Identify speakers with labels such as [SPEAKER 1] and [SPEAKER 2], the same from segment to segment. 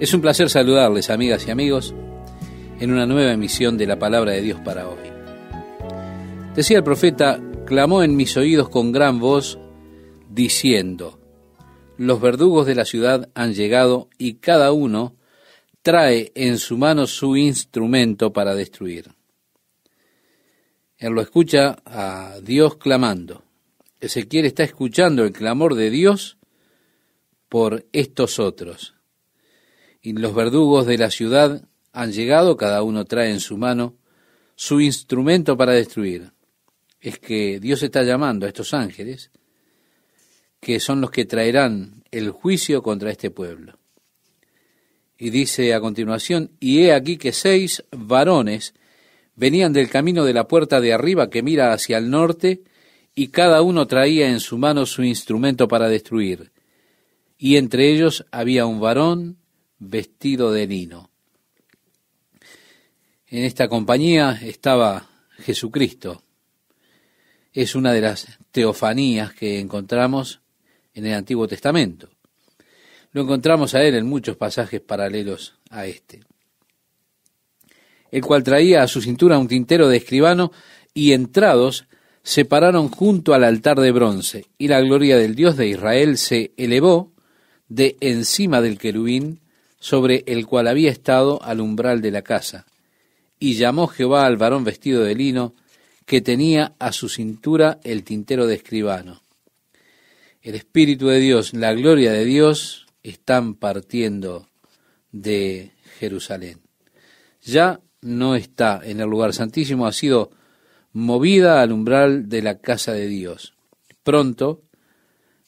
[SPEAKER 1] Es un placer saludarles, amigas y amigos, en una nueva emisión de la palabra de Dios para hoy. Decía el profeta, clamó en mis oídos con gran voz, diciendo, los verdugos de la ciudad han llegado y cada uno trae en su mano su instrumento para destruir. Él lo escucha a Dios clamando. Ezequiel está escuchando el clamor de Dios por estos otros y los verdugos de la ciudad han llegado, cada uno trae en su mano su instrumento para destruir. Es que Dios está llamando a estos ángeles, que son los que traerán el juicio contra este pueblo. Y dice a continuación, y he aquí que seis varones venían del camino de la puerta de arriba que mira hacia el norte, y cada uno traía en su mano su instrumento para destruir. Y entre ellos había un varón vestido de lino. En esta compañía estaba Jesucristo. Es una de las teofanías que encontramos en el Antiguo Testamento. Lo encontramos a él en muchos pasajes paralelos a este, el cual traía a su cintura un tintero de escribano y entrados se pararon junto al altar de bronce, y la gloria del Dios de Israel se elevó de encima del querubín sobre el cual había estado al umbral de la casa. Y llamó Jehová al varón vestido de lino, que tenía a su cintura el tintero de escribano. El Espíritu de Dios, la gloria de Dios, están partiendo de Jerusalén. Ya no está en el lugar santísimo, ha sido movida al umbral de la casa de Dios. Pronto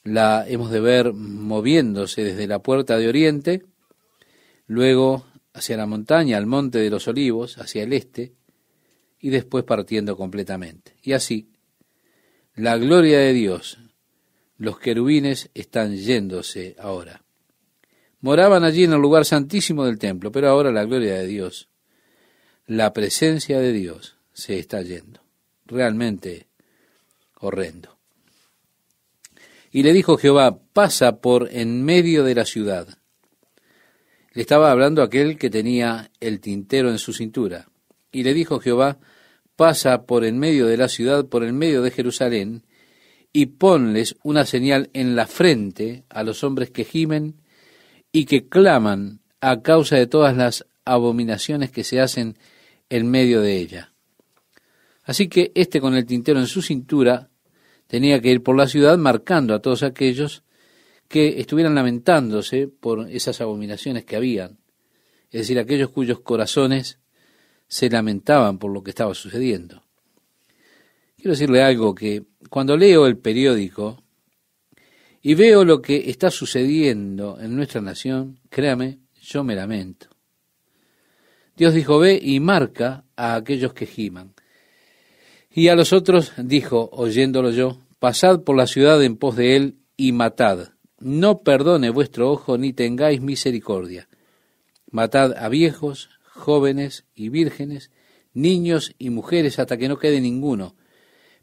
[SPEAKER 1] la hemos de ver moviéndose desde la puerta de Oriente luego hacia la montaña, al monte de los olivos, hacia el este, y después partiendo completamente. Y así, la gloria de Dios, los querubines están yéndose ahora. Moraban allí en el lugar santísimo del templo, pero ahora la gloria de Dios, la presencia de Dios se está yendo. Realmente horrendo. Y le dijo Jehová, pasa por en medio de la ciudad le estaba hablando aquel que tenía el tintero en su cintura. Y le dijo Jehová, pasa por en medio de la ciudad, por en medio de Jerusalén, y ponles una señal en la frente a los hombres que gimen y que claman a causa de todas las abominaciones que se hacen en medio de ella. Así que éste con el tintero en su cintura tenía que ir por la ciudad marcando a todos aquellos que estuvieran lamentándose por esas abominaciones que habían, es decir, aquellos cuyos corazones se lamentaban por lo que estaba sucediendo. Quiero decirle algo que cuando leo el periódico y veo lo que está sucediendo en nuestra nación, créame, yo me lamento. Dios dijo, ve y marca a aquellos que giman. Y a los otros dijo, oyéndolo yo, pasad por la ciudad en pos de él y matad no perdone vuestro ojo ni tengáis misericordia. Matad a viejos, jóvenes y vírgenes, niños y mujeres hasta que no quede ninguno.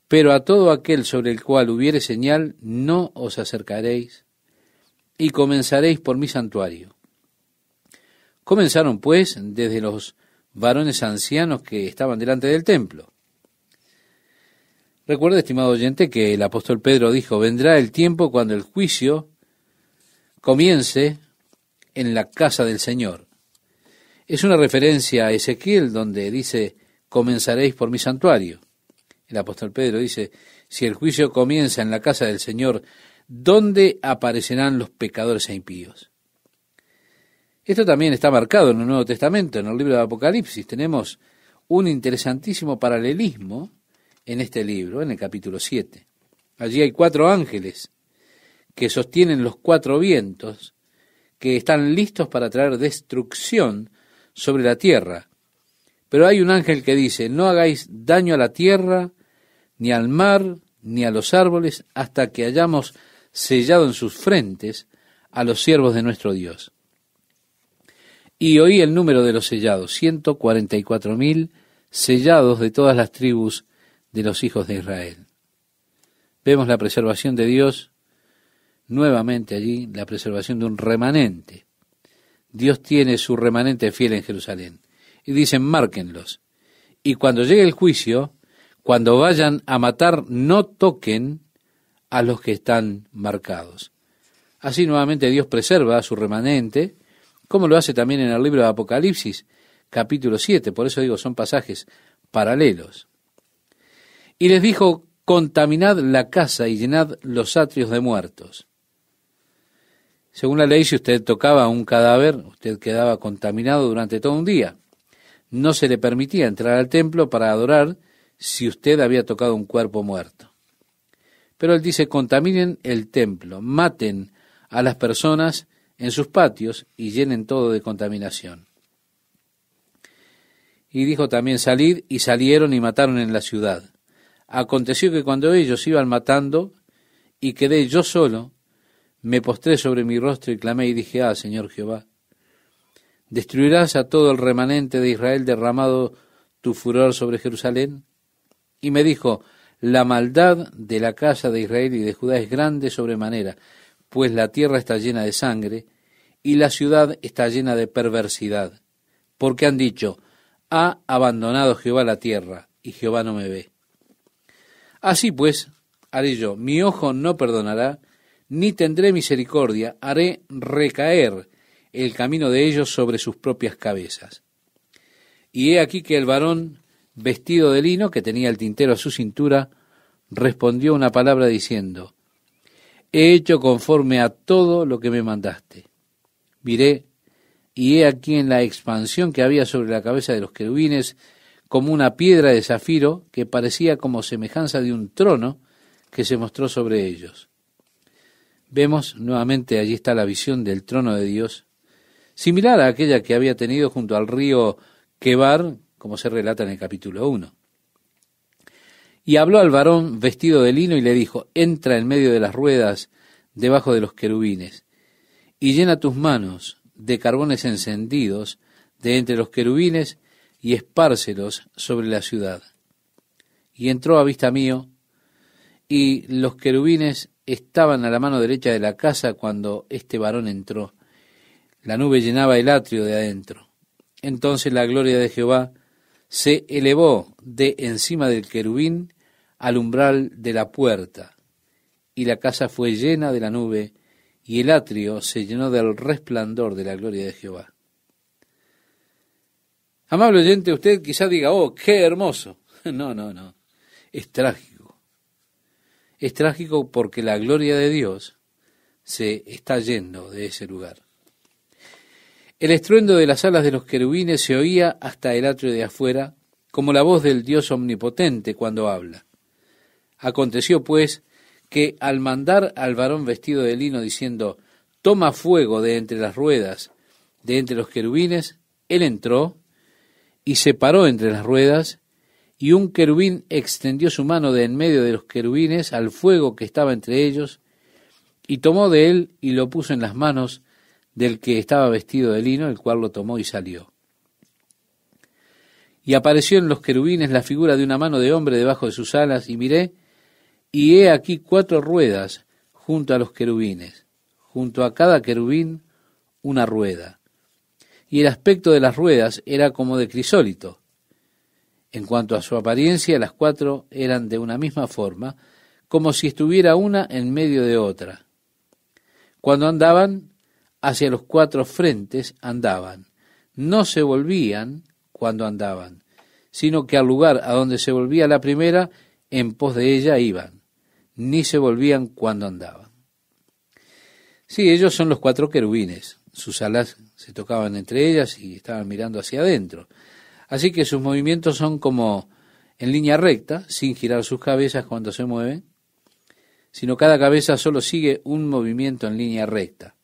[SPEAKER 1] Pero a todo aquel sobre el cual hubiere señal, no os acercaréis y comenzaréis por mi santuario. Comenzaron pues desde los varones ancianos que estaban delante del templo. Recuerda, estimado oyente, que el apóstol Pedro dijo, vendrá el tiempo cuando el juicio comience en la casa del Señor. Es una referencia a Ezequiel donde dice, comenzaréis por mi santuario. El apóstol Pedro dice, si el juicio comienza en la casa del Señor, ¿dónde aparecerán los pecadores e impíos? Esto también está marcado en el Nuevo Testamento, en el libro de Apocalipsis. Tenemos un interesantísimo paralelismo en este libro, en el capítulo 7. Allí hay cuatro ángeles que sostienen los cuatro vientos, que están listos para traer destrucción sobre la tierra. Pero hay un ángel que dice, no hagáis daño a la tierra, ni al mar, ni a los árboles, hasta que hayamos sellado en sus frentes a los siervos de nuestro Dios. Y oí el número de los sellados, ciento mil sellados de todas las tribus de los hijos de Israel. Vemos la preservación de Dios nuevamente allí la preservación de un remanente. Dios tiene su remanente fiel en Jerusalén. Y dicen, márquenlos. Y cuando llegue el juicio, cuando vayan a matar, no toquen a los que están marcados. Así nuevamente Dios preserva a su remanente, como lo hace también en el libro de Apocalipsis, capítulo 7. Por eso digo, son pasajes paralelos. Y les dijo, contaminad la casa y llenad los atrios de muertos. Según la ley, si usted tocaba un cadáver, usted quedaba contaminado durante todo un día. No se le permitía entrar al templo para adorar si usted había tocado un cuerpo muerto. Pero él dice, contaminen el templo, maten a las personas en sus patios y llenen todo de contaminación. Y dijo también, salid, y salieron y mataron en la ciudad. Aconteció que cuando ellos iban matando, y quedé yo solo, me postré sobre mi rostro y clamé y dije, ah, Señor Jehová, ¿destruirás a todo el remanente de Israel derramado tu furor sobre Jerusalén? Y me dijo, la maldad de la casa de Israel y de Judá es grande sobremanera, pues la tierra está llena de sangre y la ciudad está llena de perversidad, porque han dicho, ha abandonado Jehová la tierra, y Jehová no me ve. Así pues, haré yo, mi ojo no perdonará, ni tendré misericordia, haré recaer el camino de ellos sobre sus propias cabezas. Y he aquí que el varón vestido de lino, que tenía el tintero a su cintura, respondió una palabra diciendo, He hecho conforme a todo lo que me mandaste. Miré, y he aquí en la expansión que había sobre la cabeza de los querubines, como una piedra de zafiro que parecía como semejanza de un trono que se mostró sobre ellos. Vemos nuevamente allí está la visión del trono de Dios, similar a aquella que había tenido junto al río Quebar, como se relata en el capítulo 1. Y habló al varón vestido de lino y le dijo, entra en medio de las ruedas, debajo de los querubines, y llena tus manos de carbones encendidos de entre los querubines y espárcelos sobre la ciudad. Y entró a vista mío, y los querubines estaban a la mano derecha de la casa cuando este varón entró. La nube llenaba el atrio de adentro. Entonces la gloria de Jehová se elevó de encima del querubín al umbral de la puerta, y la casa fue llena de la nube, y el atrio se llenó del resplandor de la gloria de Jehová. Amable oyente, usted quizá diga, oh, qué hermoso. No, no, no, es trágico. Es trágico porque la gloria de Dios se está yendo de ese lugar. El estruendo de las alas de los querubines se oía hasta el atrio de afuera, como la voz del Dios omnipotente cuando habla. Aconteció, pues, que al mandar al varón vestido de lino diciendo, Toma fuego de entre las ruedas, de entre los querubines, él entró y se paró entre las ruedas y un querubín extendió su mano de en medio de los querubines al fuego que estaba entre ellos, y tomó de él y lo puso en las manos del que estaba vestido de lino, el cual lo tomó y salió. Y apareció en los querubines la figura de una mano de hombre debajo de sus alas, y miré, y he aquí cuatro ruedas junto a los querubines, junto a cada querubín una rueda. Y el aspecto de las ruedas era como de crisólito, en cuanto a su apariencia, las cuatro eran de una misma forma, como si estuviera una en medio de otra. Cuando andaban, hacia los cuatro frentes andaban. No se volvían cuando andaban, sino que al lugar a donde se volvía la primera, en pos de ella iban, ni se volvían cuando andaban. Sí, ellos son los cuatro querubines. Sus alas se tocaban entre ellas y estaban mirando hacia adentro. Así que sus movimientos son como en línea recta, sin girar sus cabezas cuando se mueven, sino cada cabeza solo sigue un movimiento en línea recta.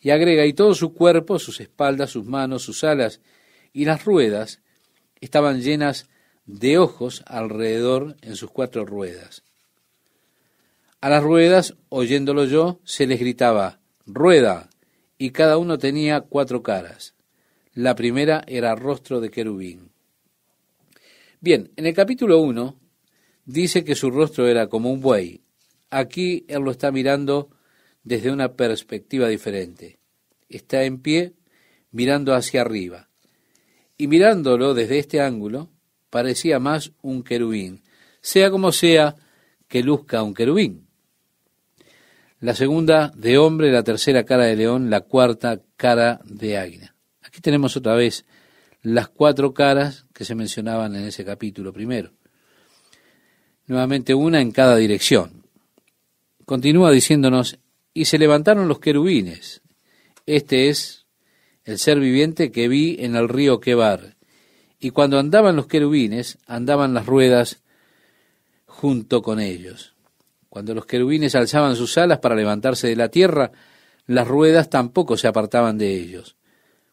[SPEAKER 1] Y agrega, y todo su cuerpo, sus espaldas, sus manos, sus alas y las ruedas estaban llenas de ojos alrededor en sus cuatro ruedas. A las ruedas, oyéndolo yo, se les gritaba, rueda, y cada uno tenía cuatro caras. La primera era rostro de querubín. Bien, en el capítulo 1 dice que su rostro era como un buey. Aquí él lo está mirando desde una perspectiva diferente. Está en pie mirando hacia arriba. Y mirándolo desde este ángulo, parecía más un querubín, sea como sea que luzca un querubín. La segunda de hombre, la tercera cara de león, la cuarta cara de águila tenemos otra vez las cuatro caras que se mencionaban en ese capítulo primero. Nuevamente una en cada dirección. Continúa diciéndonos, y se levantaron los querubines. Este es el ser viviente que vi en el río Quebar. Y cuando andaban los querubines, andaban las ruedas junto con ellos. Cuando los querubines alzaban sus alas para levantarse de la tierra, las ruedas tampoco se apartaban de ellos.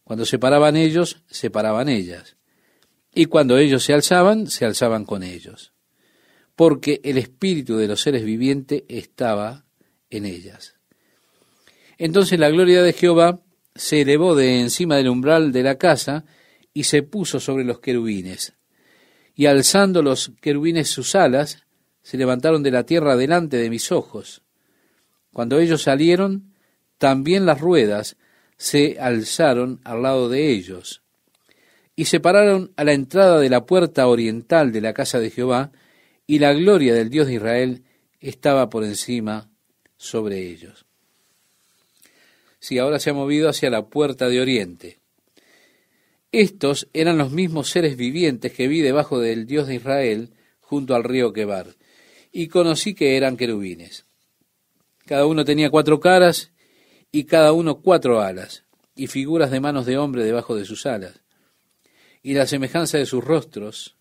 [SPEAKER 1] Cuando se paraban ellos, se paraban ellas. Y cuando ellos se alzaban, se alzaban con ellos. Porque el espíritu de los seres vivientes estaba en ellas. Entonces la gloria de Jehová se elevó de encima del umbral de la casa y se puso sobre los querubines. Y alzando los querubines sus alas, se levantaron de la tierra delante de mis ojos. Cuando ellos salieron, también las ruedas se alzaron al lado de ellos y se pararon a la entrada de la puerta oriental de la casa de Jehová, y la gloria del Dios de Israel estaba por encima sobre ellos. Si ahora se ha movido hacia la puerta de oriente. Estos eran los mismos seres vivientes que vi debajo del Dios de Israel junto al río Quebar, y conocí que eran querubines. Cada uno tenía cuatro caras y cada uno cuatro alas, y figuras de manos de hombre debajo de sus alas. Y la semejanza de sus rostros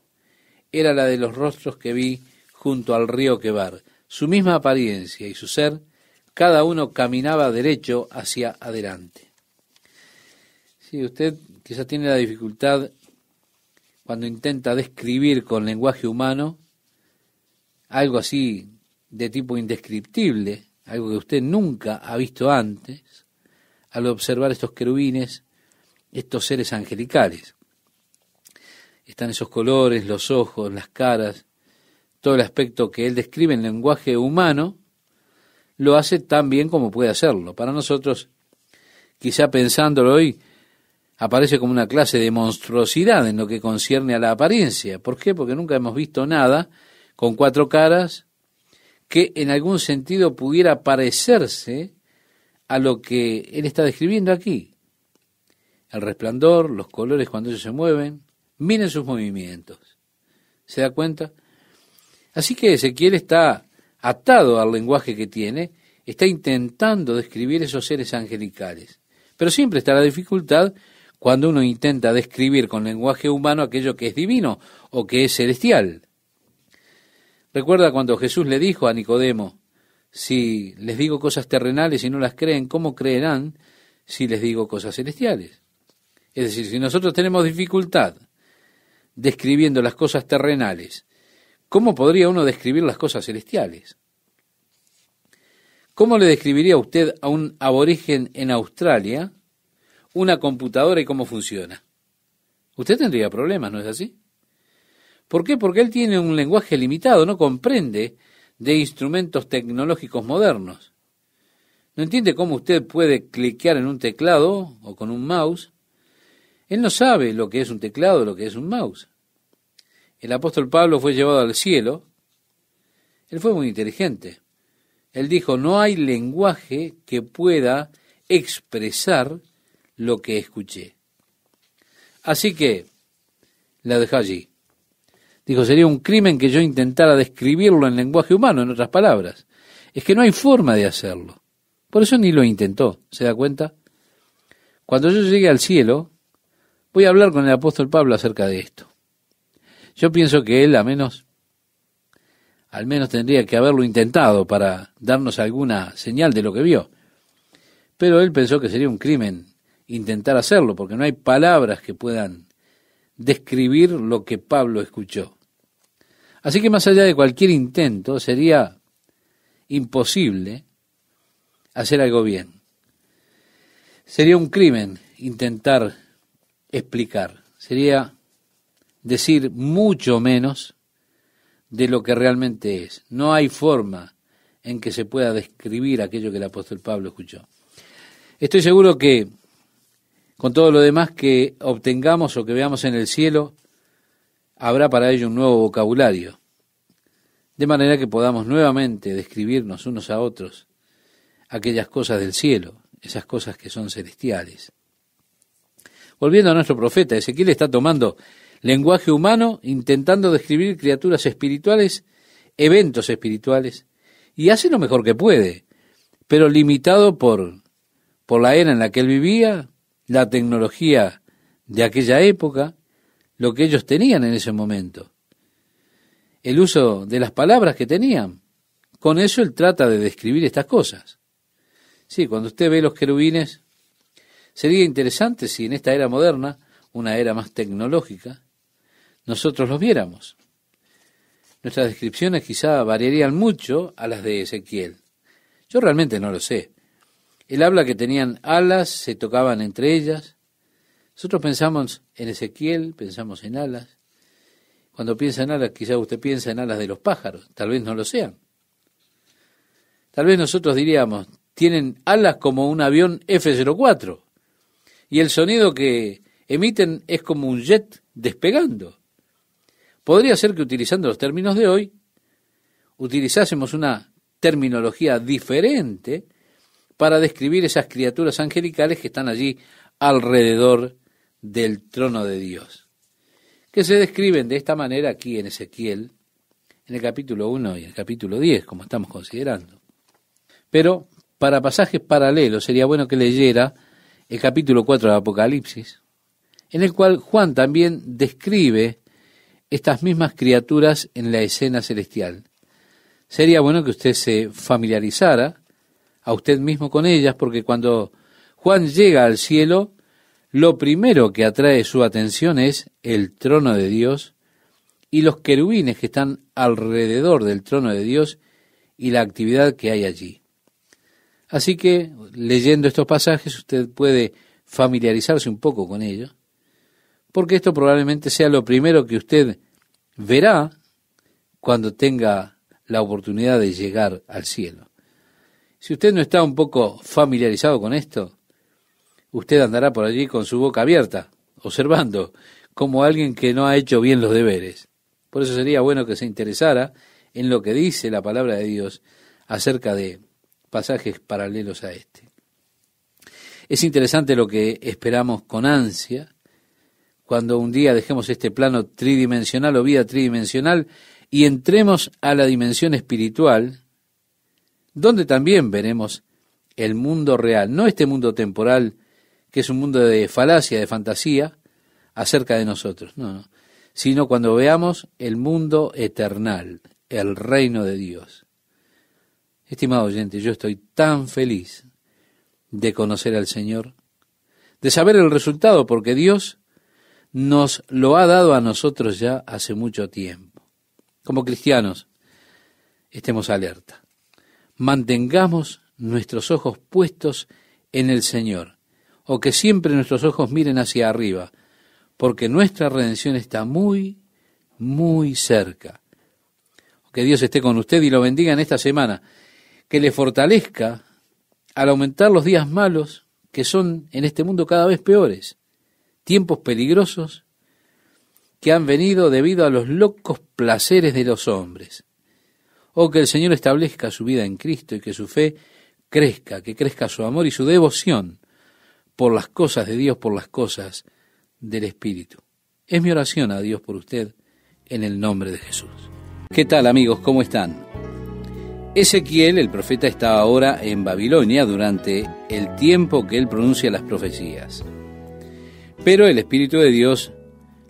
[SPEAKER 1] era la de los rostros que vi junto al río Quebar. Su misma apariencia y su ser, cada uno caminaba derecho hacia adelante. Si usted quizás tiene la dificultad cuando intenta describir con lenguaje humano algo así de tipo indescriptible, algo que usted nunca ha visto antes, al observar estos querubines, estos seres angelicales. Están esos colores, los ojos, las caras, todo el aspecto que él describe en lenguaje humano, lo hace tan bien como puede hacerlo. Para nosotros, quizá pensándolo hoy, aparece como una clase de monstruosidad en lo que concierne a la apariencia. ¿Por qué? Porque nunca hemos visto nada con cuatro caras, que en algún sentido pudiera parecerse a lo que él está describiendo aquí. El resplandor, los colores cuando ellos se mueven, miren sus movimientos. ¿Se da cuenta? Así que Ezequiel está atado al lenguaje que tiene, está intentando describir esos seres angelicales. Pero siempre está la dificultad cuando uno intenta describir con lenguaje humano aquello que es divino o que es celestial. Recuerda cuando Jesús le dijo a Nicodemo, si les digo cosas terrenales y no las creen, ¿cómo creerán si les digo cosas celestiales? Es decir, si nosotros tenemos dificultad describiendo las cosas terrenales, ¿cómo podría uno describir las cosas celestiales? ¿Cómo le describiría usted a un aborigen en Australia una computadora y cómo funciona? Usted tendría problemas, ¿no es así? ¿Por qué? Porque él tiene un lenguaje limitado, no comprende de instrumentos tecnológicos modernos. No entiende cómo usted puede cliquear en un teclado o con un mouse. Él no sabe lo que es un teclado, lo que es un mouse. El apóstol Pablo fue llevado al cielo. Él fue muy inteligente. Él dijo, no hay lenguaje que pueda expresar lo que escuché. Así que la dejé allí. Dijo, sería un crimen que yo intentara describirlo en lenguaje humano, en otras palabras. Es que no hay forma de hacerlo. Por eso ni lo intentó, ¿se da cuenta? Cuando yo llegue al cielo, voy a hablar con el apóstol Pablo acerca de esto. Yo pienso que él, al menos, al menos tendría que haberlo intentado para darnos alguna señal de lo que vio. Pero él pensó que sería un crimen intentar hacerlo, porque no hay palabras que puedan describir lo que Pablo escuchó. Así que más allá de cualquier intento, sería imposible hacer algo bien. Sería un crimen intentar explicar, sería decir mucho menos de lo que realmente es. No hay forma en que se pueda describir aquello que el apóstol Pablo escuchó. Estoy seguro que con todo lo demás que obtengamos o que veamos en el cielo, habrá para ello un nuevo vocabulario, de manera que podamos nuevamente describirnos unos a otros aquellas cosas del cielo, esas cosas que son celestiales. Volviendo a nuestro profeta, Ezequiel está tomando lenguaje humano, intentando describir criaturas espirituales, eventos espirituales, y hace lo mejor que puede, pero limitado por, por la era en la que él vivía, la tecnología de aquella época, lo que ellos tenían en ese momento, el uso de las palabras que tenían. Con eso él trata de describir estas cosas. Sí, cuando usted ve los querubines, sería interesante si en esta era moderna, una era más tecnológica, nosotros los viéramos. Nuestras descripciones quizá variarían mucho a las de Ezequiel. Yo realmente no lo sé. Él habla que tenían alas, se tocaban entre ellas. Nosotros pensamos en Ezequiel, pensamos en alas. Cuando piensa en alas, quizás usted piensa en alas de los pájaros, tal vez no lo sean. Tal vez nosotros diríamos, tienen alas como un avión F-04 y el sonido que emiten es como un jet despegando. Podría ser que utilizando los términos de hoy, utilizásemos una terminología diferente para describir esas criaturas angelicales que están allí alrededor del trono de Dios, que se describen de esta manera aquí en Ezequiel, en el capítulo 1 y en el capítulo 10, como estamos considerando. Pero para pasajes paralelos sería bueno que leyera el capítulo 4 de Apocalipsis, en el cual Juan también describe estas mismas criaturas en la escena celestial. Sería bueno que usted se familiarizara a usted mismo con ellas, porque cuando Juan llega al cielo, lo primero que atrae su atención es el trono de Dios y los querubines que están alrededor del trono de Dios y la actividad que hay allí. Así que leyendo estos pasajes usted puede familiarizarse un poco con ellos, porque esto probablemente sea lo primero que usted verá cuando tenga la oportunidad de llegar al cielo. Si usted no está un poco familiarizado con esto, usted andará por allí con su boca abierta, observando, como alguien que no ha hecho bien los deberes. Por eso sería bueno que se interesara en lo que dice la palabra de Dios acerca de pasajes paralelos a este. Es interesante lo que esperamos con ansia cuando un día dejemos este plano tridimensional o vida tridimensional y entremos a la dimensión espiritual donde también veremos el mundo real, no este mundo temporal que es un mundo de falacia, de fantasía, acerca de nosotros, sino cuando veamos el mundo eternal, el reino de Dios. Estimado oyente, yo estoy tan feliz de conocer al Señor, de saber el resultado, porque Dios nos lo ha dado a nosotros ya hace mucho tiempo. Como cristianos, estemos alerta mantengamos nuestros ojos puestos en el Señor, o que siempre nuestros ojos miren hacia arriba, porque nuestra redención está muy, muy cerca. Que Dios esté con usted y lo bendiga en esta semana, que le fortalezca al aumentar los días malos que son en este mundo cada vez peores, tiempos peligrosos que han venido debido a los locos placeres de los hombres. O que el Señor establezca su vida en Cristo y que su fe crezca, que crezca su amor y su devoción por las cosas de Dios, por las cosas del Espíritu. Es mi oración a Dios por usted en el nombre de Jesús. ¿Qué tal amigos? ¿Cómo están? Ezequiel, el profeta, estaba ahora en Babilonia durante el tiempo que él pronuncia las profecías. Pero el Espíritu de Dios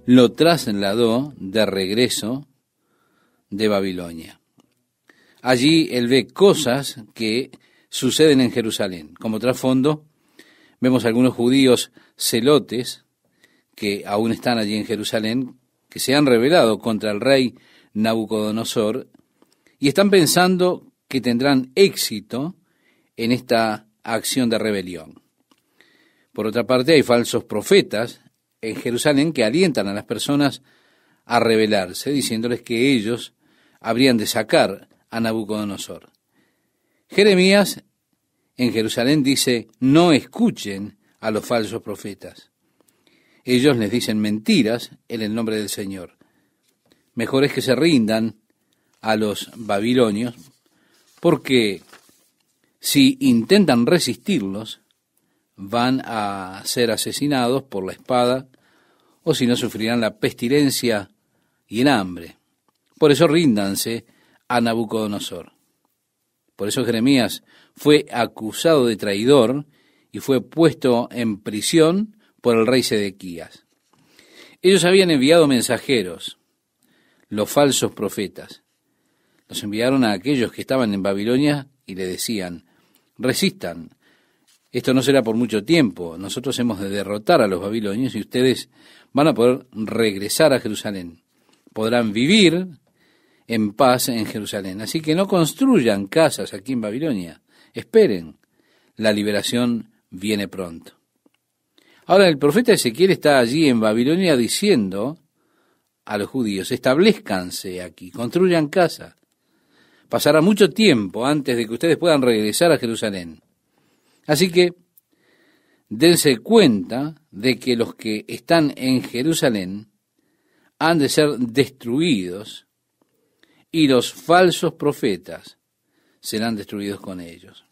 [SPEAKER 1] lo trasladó de regreso de Babilonia. Allí él ve cosas que suceden en Jerusalén. Como trasfondo, vemos algunos judíos celotes que aún están allí en Jerusalén, que se han rebelado contra el rey Nabucodonosor y están pensando que tendrán éxito en esta acción de rebelión. Por otra parte, hay falsos profetas en Jerusalén que alientan a las personas a rebelarse, diciéndoles que ellos habrían de sacar a Nabucodonosor. Jeremías en Jerusalén dice, no escuchen a los falsos profetas. Ellos les dicen mentiras en el nombre del Señor. Mejor es que se rindan a los babilonios, porque si intentan resistirlos, van a ser asesinados por la espada, o si no sufrirán la pestilencia y el hambre. Por eso ríndanse a Nabucodonosor. Por eso Jeremías fue acusado de traidor y fue puesto en prisión por el rey Sedequías. Ellos habían enviado mensajeros, los falsos profetas. Los enviaron a aquellos que estaban en Babilonia y le decían, resistan, esto no será por mucho tiempo, nosotros hemos de derrotar a los babilonios y ustedes van a poder regresar a Jerusalén. Podrán vivir en paz en Jerusalén. Así que no construyan casas aquí en Babilonia, esperen, la liberación viene pronto. Ahora el profeta Ezequiel está allí en Babilonia diciendo a los judíos, establezcanse aquí, construyan casas. Pasará mucho tiempo antes de que ustedes puedan regresar a Jerusalén. Así que dense cuenta de que los que están en Jerusalén han de ser destruidos y los falsos profetas serán destruidos con ellos.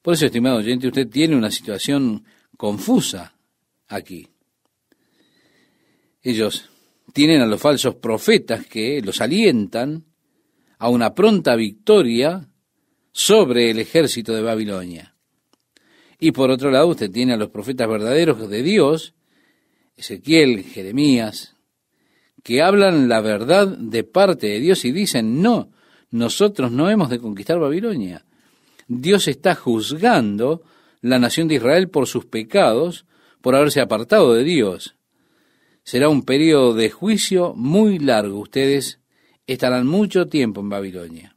[SPEAKER 1] Por eso, estimado oyente, usted tiene una situación confusa aquí. Ellos tienen a los falsos profetas que los alientan a una pronta victoria sobre el ejército de Babilonia. Y por otro lado, usted tiene a los profetas verdaderos de Dios, Ezequiel, Jeremías, que hablan la verdad de parte de Dios y dicen, no, nosotros no hemos de conquistar Babilonia. Dios está juzgando la nación de Israel por sus pecados, por haberse apartado de Dios. Será un periodo de juicio muy largo. Ustedes estarán mucho tiempo en Babilonia.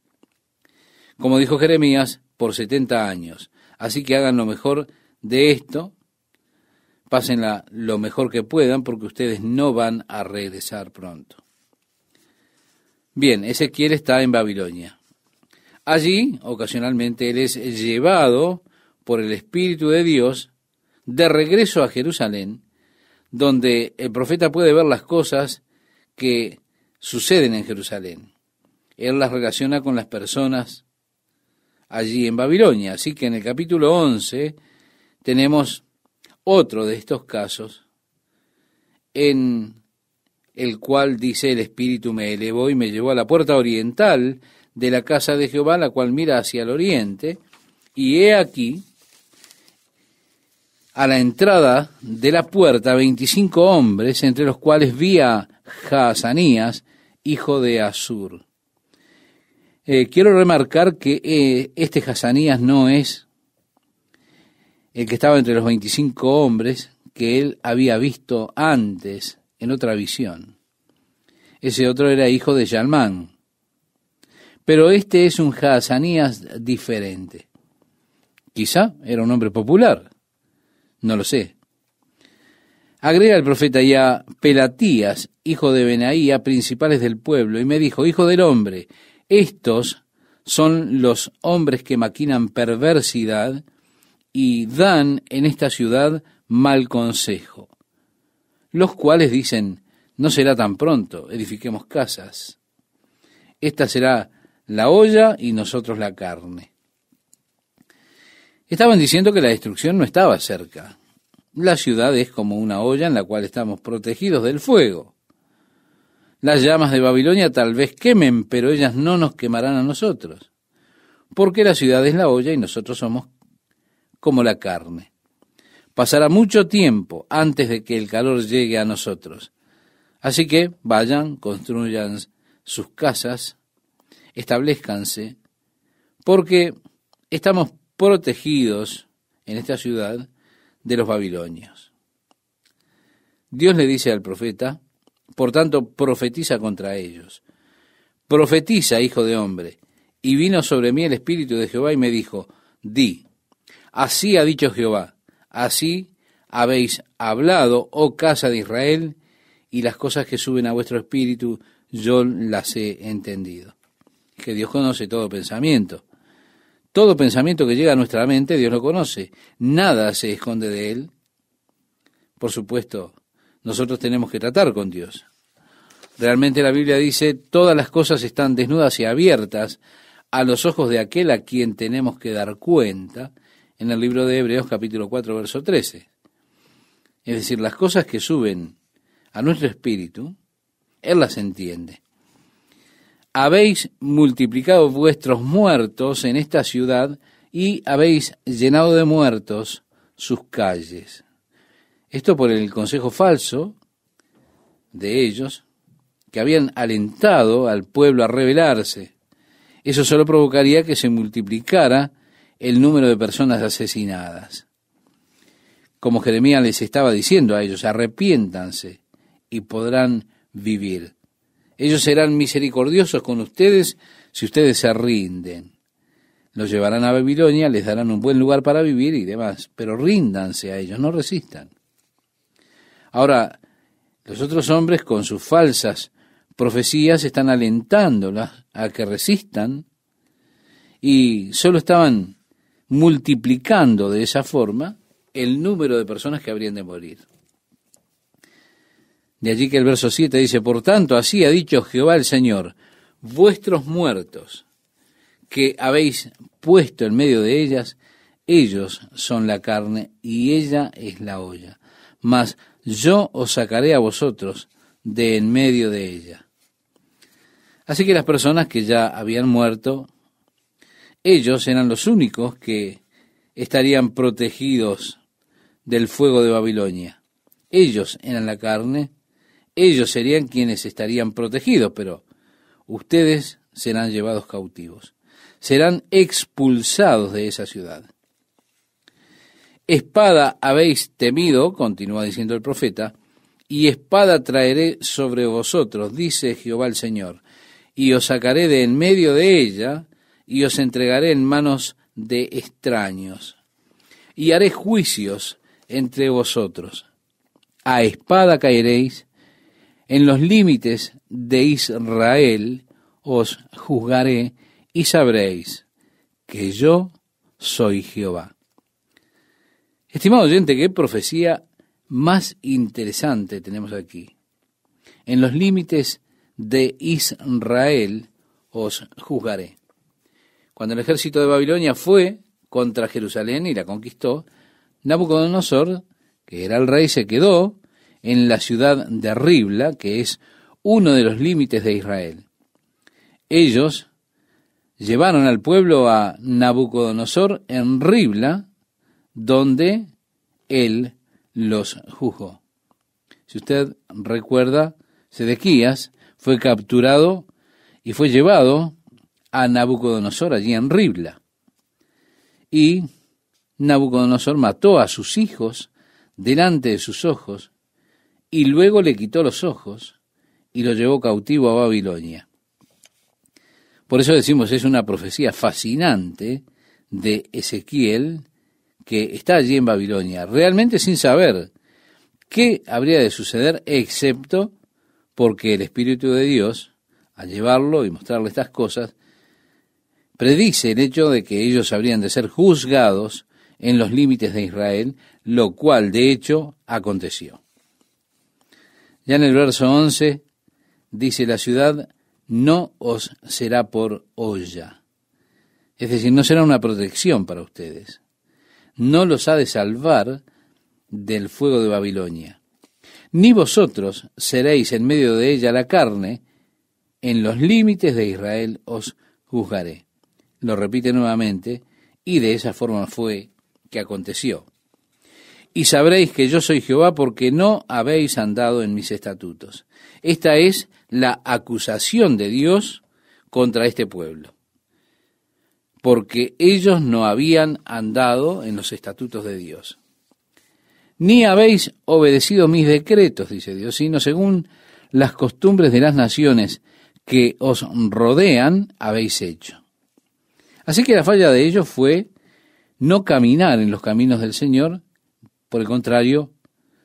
[SPEAKER 1] Como dijo Jeremías, por 70 años. Así que hagan lo mejor de esto Pásenla lo mejor que puedan porque ustedes no van a regresar pronto. Bien, Ezequiel está en Babilonia. Allí, ocasionalmente, él es llevado por el Espíritu de Dios de regreso a Jerusalén, donde el profeta puede ver las cosas que suceden en Jerusalén. Él las relaciona con las personas allí en Babilonia. Así que en el capítulo 11 tenemos otro de estos casos en el cual dice el Espíritu me elevó y me llevó a la puerta oriental de la casa de Jehová, la cual mira hacia el oriente, y he aquí, a la entrada de la puerta, 25 hombres, entre los cuales vía a hijo de Azur. Eh, quiero remarcar que eh, este Hasanías no es el que estaba entre los 25 hombres que él había visto antes en otra visión. Ese otro era hijo de Yalmán. Pero este es un Hazanías diferente. Quizá era un hombre popular. No lo sé. Agrega el profeta ya Pelatías, hijo de Benaía, principales del pueblo, y me dijo, Hijo del hombre, estos son los hombres que maquinan perversidad y dan en esta ciudad mal consejo, los cuales dicen, no será tan pronto, edifiquemos casas. Esta será la olla y nosotros la carne. Estaban diciendo que la destrucción no estaba cerca. La ciudad es como una olla en la cual estamos protegidos del fuego. Las llamas de Babilonia tal vez quemen, pero ellas no nos quemarán a nosotros, porque la ciudad es la olla y nosotros somos como la carne. Pasará mucho tiempo antes de que el calor llegue a nosotros. Así que vayan, construyan sus casas, establezcanse, porque estamos protegidos en esta ciudad de los babilonios. Dios le dice al profeta, por tanto, profetiza contra ellos. Profetiza, hijo de hombre. Y vino sobre mí el Espíritu de Jehová y me dijo, di, Así ha dicho Jehová, así habéis hablado, oh casa de Israel, y las cosas que suben a vuestro espíritu yo las he entendido. Que Dios conoce todo pensamiento. Todo pensamiento que llega a nuestra mente, Dios lo conoce. Nada se esconde de Él. Por supuesto, nosotros tenemos que tratar con Dios. Realmente la Biblia dice, todas las cosas están desnudas y abiertas a los ojos de aquel a quien tenemos que dar cuenta en el libro de Hebreos capítulo 4, verso 13. Es decir, las cosas que suben a nuestro espíritu, Él las entiende. Habéis multiplicado vuestros muertos en esta ciudad y habéis llenado de muertos sus calles. Esto por el consejo falso de ellos, que habían alentado al pueblo a rebelarse. Eso solo provocaría que se multiplicara el número de personas asesinadas. Como Jeremías les estaba diciendo a ellos, arrepiéntanse y podrán vivir. Ellos serán misericordiosos con ustedes si ustedes se rinden. Los llevarán a Babilonia, les darán un buen lugar para vivir y demás, pero ríndanse a ellos, no resistan. Ahora, los otros hombres con sus falsas profecías están alentándolas a que resistan y solo estaban multiplicando de esa forma el número de personas que habrían de morir. De allí que el verso 7 dice, por tanto, así ha dicho Jehová el Señor, vuestros muertos que habéis puesto en medio de ellas, ellos son la carne y ella es la olla. Mas yo os sacaré a vosotros de en medio de ella. Así que las personas que ya habían muerto ellos eran los únicos que estarían protegidos del fuego de Babilonia. Ellos eran la carne, ellos serían quienes estarían protegidos, pero ustedes serán llevados cautivos, serán expulsados de esa ciudad. Espada habéis temido, continúa diciendo el profeta, y espada traeré sobre vosotros, dice Jehová el Señor, y os sacaré de en medio de ella, y os entregaré en manos de extraños, y haré juicios entre vosotros. A espada caeréis, en los límites de Israel os juzgaré y sabréis que yo soy Jehová. Estimado oyente, qué profecía más interesante tenemos aquí. En los límites de Israel os juzgaré. Cuando el ejército de Babilonia fue contra Jerusalén y la conquistó, Nabucodonosor, que era el rey, se quedó en la ciudad de Ribla, que es uno de los límites de Israel. Ellos llevaron al pueblo a Nabucodonosor en Ribla, donde él los juzgó. Si usted recuerda, Sedequías fue capturado y fue llevado a Nabucodonosor allí en Ribla. Y Nabucodonosor mató a sus hijos delante de sus ojos y luego le quitó los ojos y lo llevó cautivo a Babilonia. Por eso decimos, es una profecía fascinante de Ezequiel que está allí en Babilonia, realmente sin saber qué habría de suceder, excepto porque el Espíritu de Dios, al llevarlo y mostrarle estas cosas, predice el hecho de que ellos habrían de ser juzgados en los límites de Israel, lo cual de hecho aconteció. Ya en el verso 11 dice, la ciudad no os será por olla. Es decir, no será una protección para ustedes. No los ha de salvar del fuego de Babilonia. Ni vosotros seréis en medio de ella la carne, en los límites de Israel os juzgaré lo repite nuevamente, y de esa forma fue que aconteció. Y sabréis que yo soy Jehová porque no habéis andado en mis estatutos. Esta es la acusación de Dios contra este pueblo, porque ellos no habían andado en los estatutos de Dios. Ni habéis obedecido mis decretos, dice Dios, sino según las costumbres de las naciones que os rodean habéis hecho. Así que la falla de ellos fue no caminar en los caminos del Señor, por el contrario,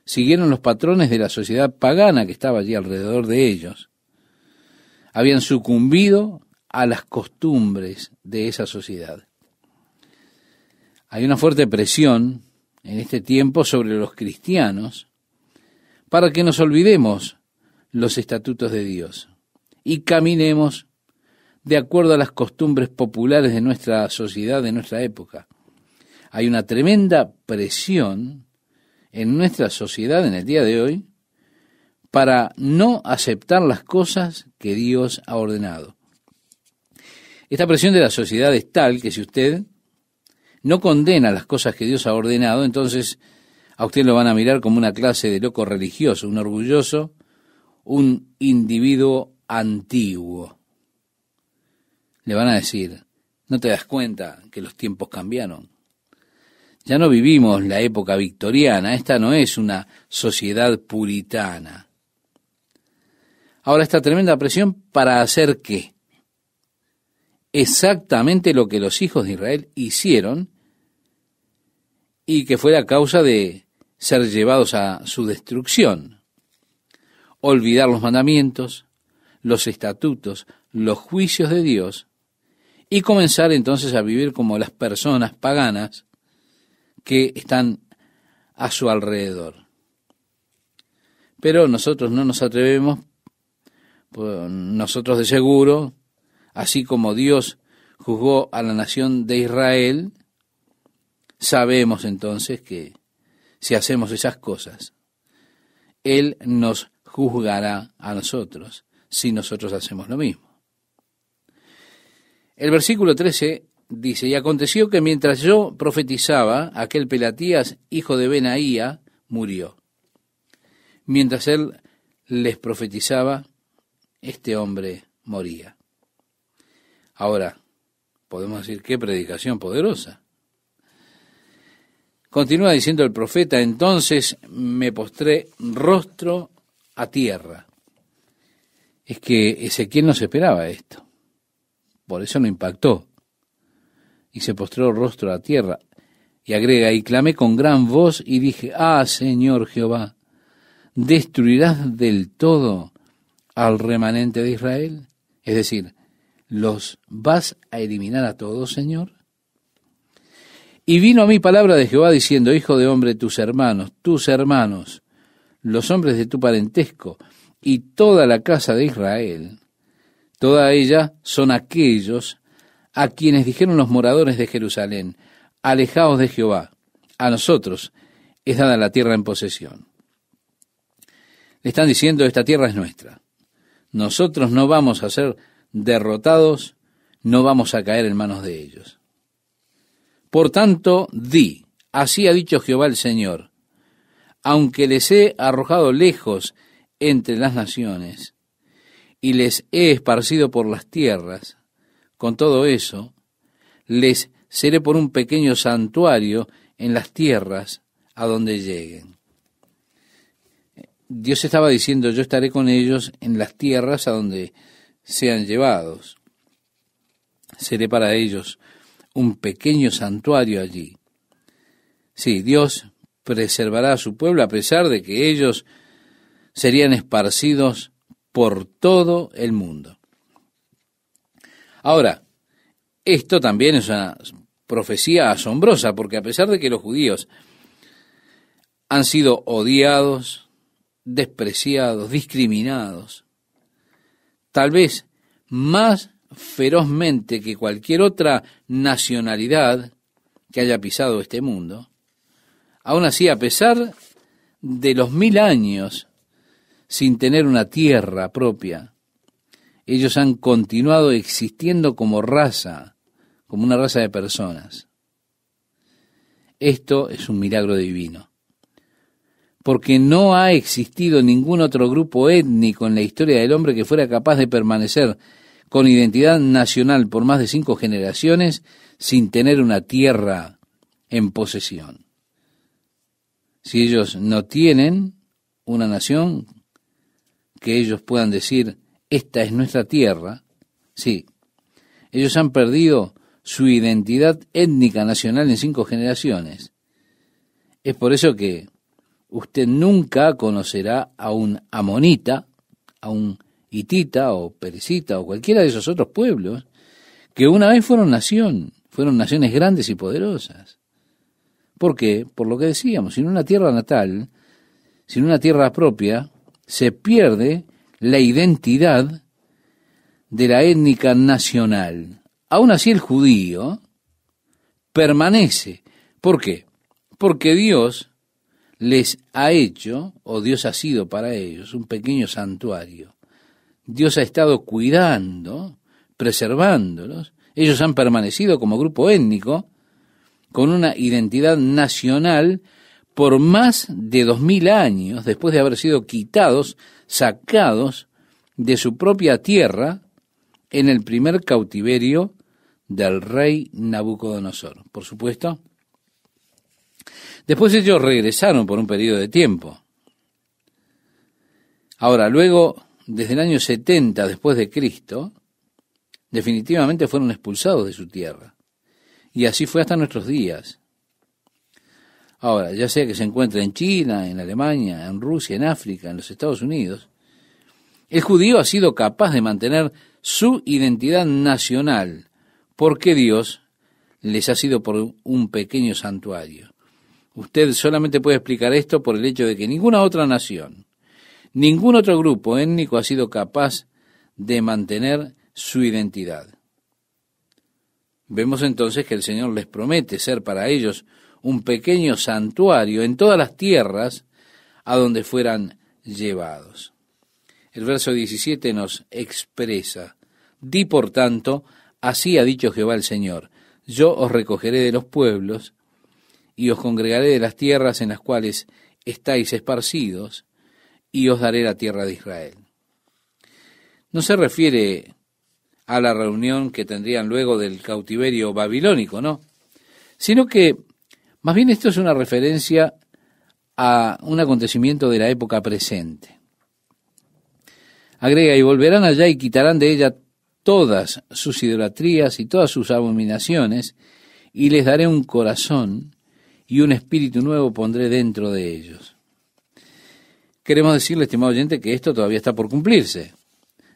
[SPEAKER 1] siguieron los patrones de la sociedad pagana que estaba allí alrededor de ellos. Habían sucumbido a las costumbres de esa sociedad. Hay una fuerte presión en este tiempo sobre los cristianos para que nos olvidemos los estatutos de Dios y caminemos de acuerdo a las costumbres populares de nuestra sociedad, de nuestra época. Hay una tremenda presión en nuestra sociedad en el día de hoy para no aceptar las cosas que Dios ha ordenado. Esta presión de la sociedad es tal que si usted no condena las cosas que Dios ha ordenado, entonces a usted lo van a mirar como una clase de loco religioso, un orgulloso, un individuo antiguo le van a decir, ¿no te das cuenta que los tiempos cambiaron? Ya no vivimos la época victoriana, esta no es una sociedad puritana. Ahora esta tremenda presión para hacer qué? Exactamente lo que los hijos de Israel hicieron y que fue la causa de ser llevados a su destrucción. Olvidar los mandamientos, los estatutos, los juicios de Dios y comenzar entonces a vivir como las personas paganas que están a su alrededor. Pero nosotros no nos atrevemos, pues, nosotros de seguro, así como Dios juzgó a la nación de Israel, sabemos entonces que si hacemos esas cosas, Él nos juzgará a nosotros si nosotros hacemos lo mismo. El versículo 13 dice, y aconteció que mientras yo profetizaba, aquel Pelatías, hijo de Benaía, murió. Mientras él les profetizaba, este hombre moría. Ahora, podemos decir, qué predicación poderosa. Continúa diciendo el profeta, entonces me postré rostro a tierra. Es que Ezequiel no se esperaba esto. Por eso no impactó. Y se postró rostro a tierra. Y agrega, y clamé con gran voz y dije, Ah, Señor Jehová, ¿destruirás del todo al remanente de Israel? Es decir, ¿los vas a eliminar a todos, Señor? Y vino a mí palabra de Jehová diciendo, Hijo de hombre, tus hermanos, tus hermanos, los hombres de tu parentesco y toda la casa de Israel Toda ella son aquellos a quienes dijeron los moradores de Jerusalén, alejaos de Jehová, a nosotros es dada la tierra en posesión. Le están diciendo, esta tierra es nuestra. Nosotros no vamos a ser derrotados, no vamos a caer en manos de ellos. Por tanto, di, así ha dicho Jehová el Señor, aunque les he arrojado lejos entre las naciones, y les he esparcido por las tierras, con todo eso, les seré por un pequeño santuario en las tierras a donde lleguen. Dios estaba diciendo, yo estaré con ellos en las tierras a donde sean llevados. Seré para ellos un pequeño santuario allí. Sí, Dios preservará a su pueblo a pesar de que ellos serían esparcidos por todo el mundo. Ahora, esto también es una profecía asombrosa, porque a pesar de que los judíos han sido odiados, despreciados, discriminados, tal vez más ferozmente que cualquier otra nacionalidad que haya pisado este mundo, aún así, a pesar de los mil años sin tener una tierra propia. Ellos han continuado existiendo como raza, como una raza de personas. Esto es un milagro divino, porque no ha existido ningún otro grupo étnico en la historia del hombre que fuera capaz de permanecer con identidad nacional por más de cinco generaciones sin tener una tierra en posesión. Si ellos no tienen una nación, que ellos puedan decir, esta es nuestra tierra, sí, ellos han perdido su identidad étnica nacional en cinco generaciones. Es por eso que usted nunca conocerá a un amonita, a un hitita o Perisita o cualquiera de esos otros pueblos que una vez fueron nación, fueron naciones grandes y poderosas. ¿Por qué? Por lo que decíamos, sin una tierra natal, sin una tierra propia, se pierde la identidad de la étnica nacional. Aún así el judío permanece. ¿Por qué? Porque Dios les ha hecho, o Dios ha sido para ellos, un pequeño santuario. Dios ha estado cuidando, preservándolos. Ellos han permanecido como grupo étnico, con una identidad nacional por más de dos mil años después de haber sido quitados, sacados de su propia tierra en el primer cautiverio del rey Nabucodonosor. Por supuesto, después ellos regresaron por un periodo de tiempo. Ahora, luego, desde el año 70 después de Cristo, definitivamente fueron expulsados de su tierra. Y así fue hasta nuestros días. Ahora, ya sea que se encuentre en China, en Alemania, en Rusia, en África, en los Estados Unidos, el judío ha sido capaz de mantener su identidad nacional, porque Dios les ha sido por un pequeño santuario. Usted solamente puede explicar esto por el hecho de que ninguna otra nación, ningún otro grupo étnico ha sido capaz de mantener su identidad. Vemos entonces que el Señor les promete ser para ellos un pequeño santuario en todas las tierras a donde fueran llevados. El verso 17 nos expresa, di por tanto, así ha dicho Jehová el Señor, yo os recogeré de los pueblos y os congregaré de las tierras en las cuales estáis esparcidos y os daré la tierra de Israel. No se refiere a la reunión que tendrían luego del cautiverio babilónico, no, sino que más bien esto es una referencia a un acontecimiento de la época presente. Agrega, y volverán allá y quitarán de ella todas sus idolatrías y todas sus abominaciones, y les daré un corazón y un espíritu nuevo pondré dentro de ellos. Queremos decirle, estimado oyente, que esto todavía está por cumplirse.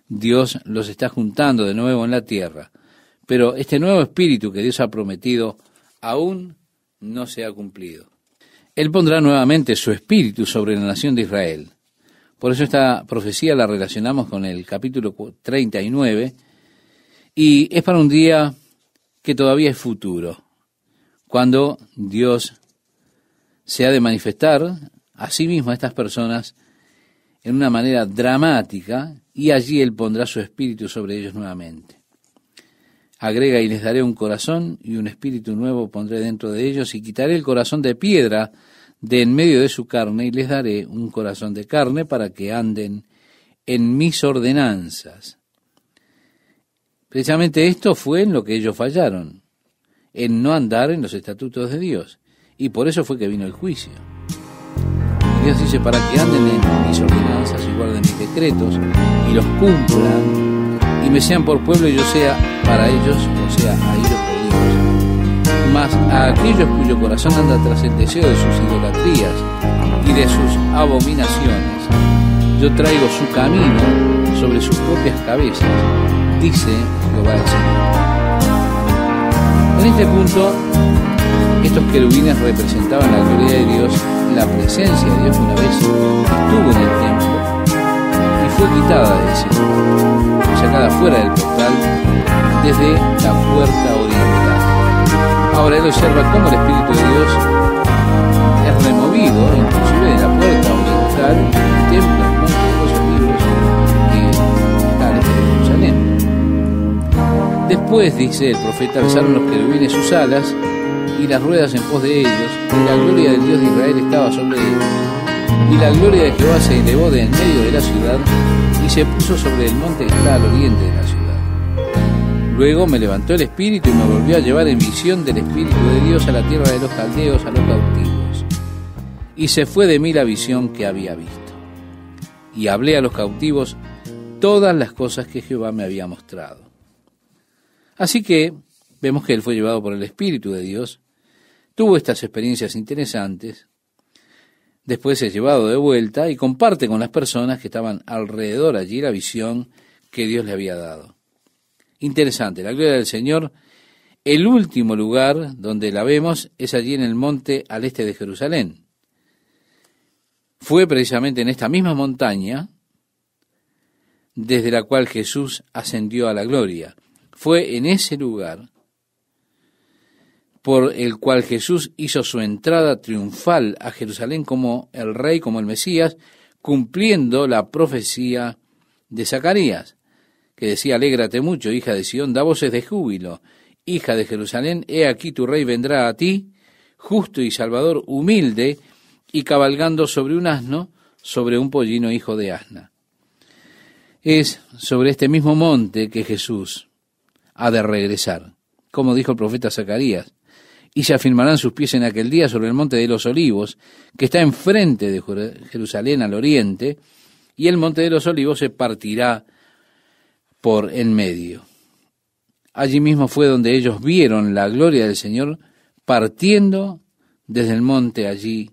[SPEAKER 1] Dios los está juntando de nuevo en la tierra, pero este nuevo espíritu que Dios ha prometido aún no se ha cumplido. Él pondrá nuevamente su espíritu sobre la nación de Israel. Por eso esta profecía la relacionamos con el capítulo 39 y es para un día que todavía es futuro, cuando Dios se ha de manifestar a sí mismo a estas personas en una manera dramática y allí Él pondrá su espíritu sobre ellos nuevamente. Agrega y les daré un corazón y un espíritu nuevo pondré dentro de ellos y quitaré el corazón de piedra de en medio de su carne y les daré un corazón de carne para que anden en mis ordenanzas. Precisamente esto fue en lo que ellos fallaron, en no andar en los estatutos de Dios. Y por eso fue que vino el juicio. Dios dice, para que anden en mis ordenanzas y guarden mis decretos y los cumplan y me sean por pueblo y yo sea para ellos, o sea, a ellos por Mas a aquellos cuyo corazón anda tras el deseo de sus idolatrías y de sus abominaciones, yo traigo su camino sobre sus propias cabezas, dice Jehová el Señor. En este punto, estos querubines representaban la gloria de Dios, la presencia de Dios una vez estuvo en el templo fue quitada del sacada fuera del portal desde la puerta oriental. Ahora él observa cómo el Espíritu de Dios es removido, inclusive de la puerta oriental, del templo de los Jerusalén. Después, dice el profeta, alzaron los querubines sus alas y las ruedas en pos de ellos, y la gloria del Dios de Israel estaba sobre ellos y la gloria de Jehová se elevó de en medio de la ciudad y se puso sobre el monte que está al oriente de la ciudad. Luego me levantó el espíritu y me volvió a llevar en visión del espíritu de Dios a la tierra de los caldeos, a los cautivos. Y se fue de mí la visión que había visto. Y hablé a los cautivos todas las cosas que Jehová me había mostrado. Así que vemos que él fue llevado por el espíritu de Dios, tuvo estas experiencias interesantes, Después es llevado de vuelta y comparte con las personas que estaban alrededor allí la visión que Dios le había dado. Interesante, la gloria del Señor, el último lugar donde la vemos es allí en el monte al este de Jerusalén. Fue precisamente en esta misma montaña desde la cual Jesús ascendió a la gloria. Fue en ese lugar por el cual Jesús hizo su entrada triunfal a Jerusalén como el rey, como el Mesías, cumpliendo la profecía de Zacarías, que decía, alégrate mucho, hija de Sión, da voces de júbilo, hija de Jerusalén, he aquí tu rey vendrá a ti, justo y salvador, humilde, y cabalgando sobre un asno, sobre un pollino hijo de asna. Es sobre este mismo monte que Jesús ha de regresar, como dijo el profeta Zacarías, y se afirmarán sus pies en aquel día sobre el monte de los olivos, que está enfrente de Jerusalén al oriente, y el monte de los olivos se partirá por en medio. Allí mismo fue donde ellos vieron la gloria del Señor partiendo desde el monte allí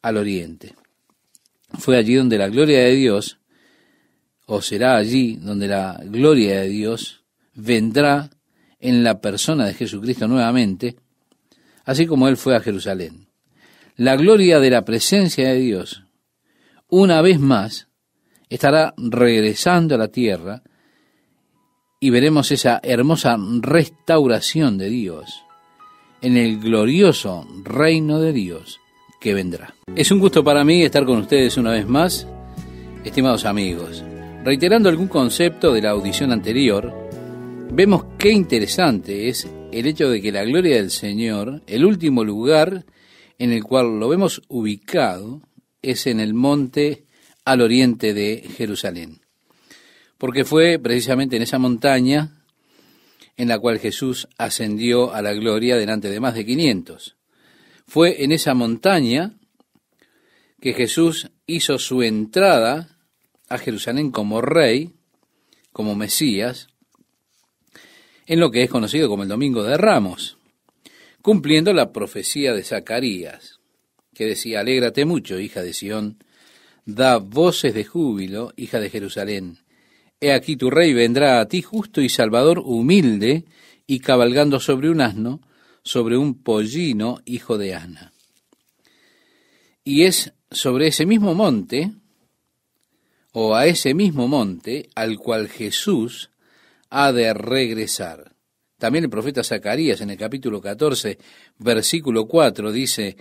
[SPEAKER 1] al oriente. Fue allí donde la gloria de Dios, o será allí donde la gloria de Dios vendrá en la persona de Jesucristo nuevamente, así como él fue a Jerusalén. La gloria de la presencia de Dios, una vez más, estará regresando a la tierra y veremos esa hermosa restauración de Dios en el glorioso reino de Dios que vendrá. Es un gusto para mí estar con ustedes una vez más, estimados amigos. Reiterando algún concepto de la audición anterior, vemos qué interesante es el hecho de que la gloria del Señor, el último lugar en el cual lo vemos ubicado, es en el monte al oriente de Jerusalén. Porque fue precisamente en esa montaña en la cual Jesús ascendió a la gloria delante de más de 500. Fue en esa montaña que Jesús hizo su entrada a Jerusalén como rey, como Mesías, en lo que es conocido como el Domingo de Ramos, cumpliendo la profecía de Zacarías, que decía, Alégrate mucho, hija de Sión, da voces de júbilo, hija de Jerusalén. He aquí tu rey vendrá a ti justo y salvador, humilde, y cabalgando sobre un asno, sobre un pollino, hijo de Ana. Y es sobre ese mismo monte, o a ese mismo monte, al cual Jesús ha de regresar. También el profeta Zacarías en el capítulo 14, versículo 4 dice,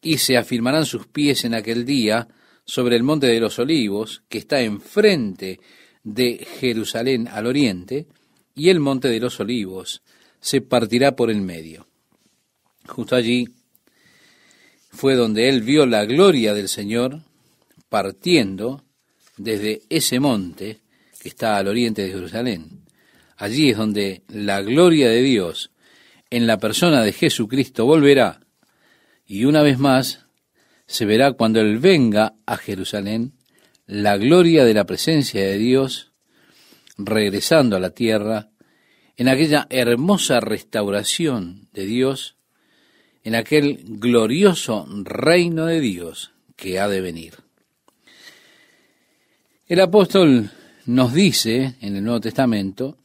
[SPEAKER 1] y se afirmarán sus pies en aquel día sobre el monte de los olivos, que está enfrente de Jerusalén al oriente, y el monte de los olivos se partirá por el medio. Justo allí fue donde él vio la gloria del Señor partiendo desde ese monte que está al oriente de Jerusalén. Allí es donde la gloria de Dios en la persona de Jesucristo volverá y una vez más se verá cuando Él venga a Jerusalén la gloria de la presencia de Dios regresando a la tierra en aquella hermosa restauración de Dios, en aquel glorioso reino de Dios que ha de venir. El apóstol nos dice en el Nuevo Testamento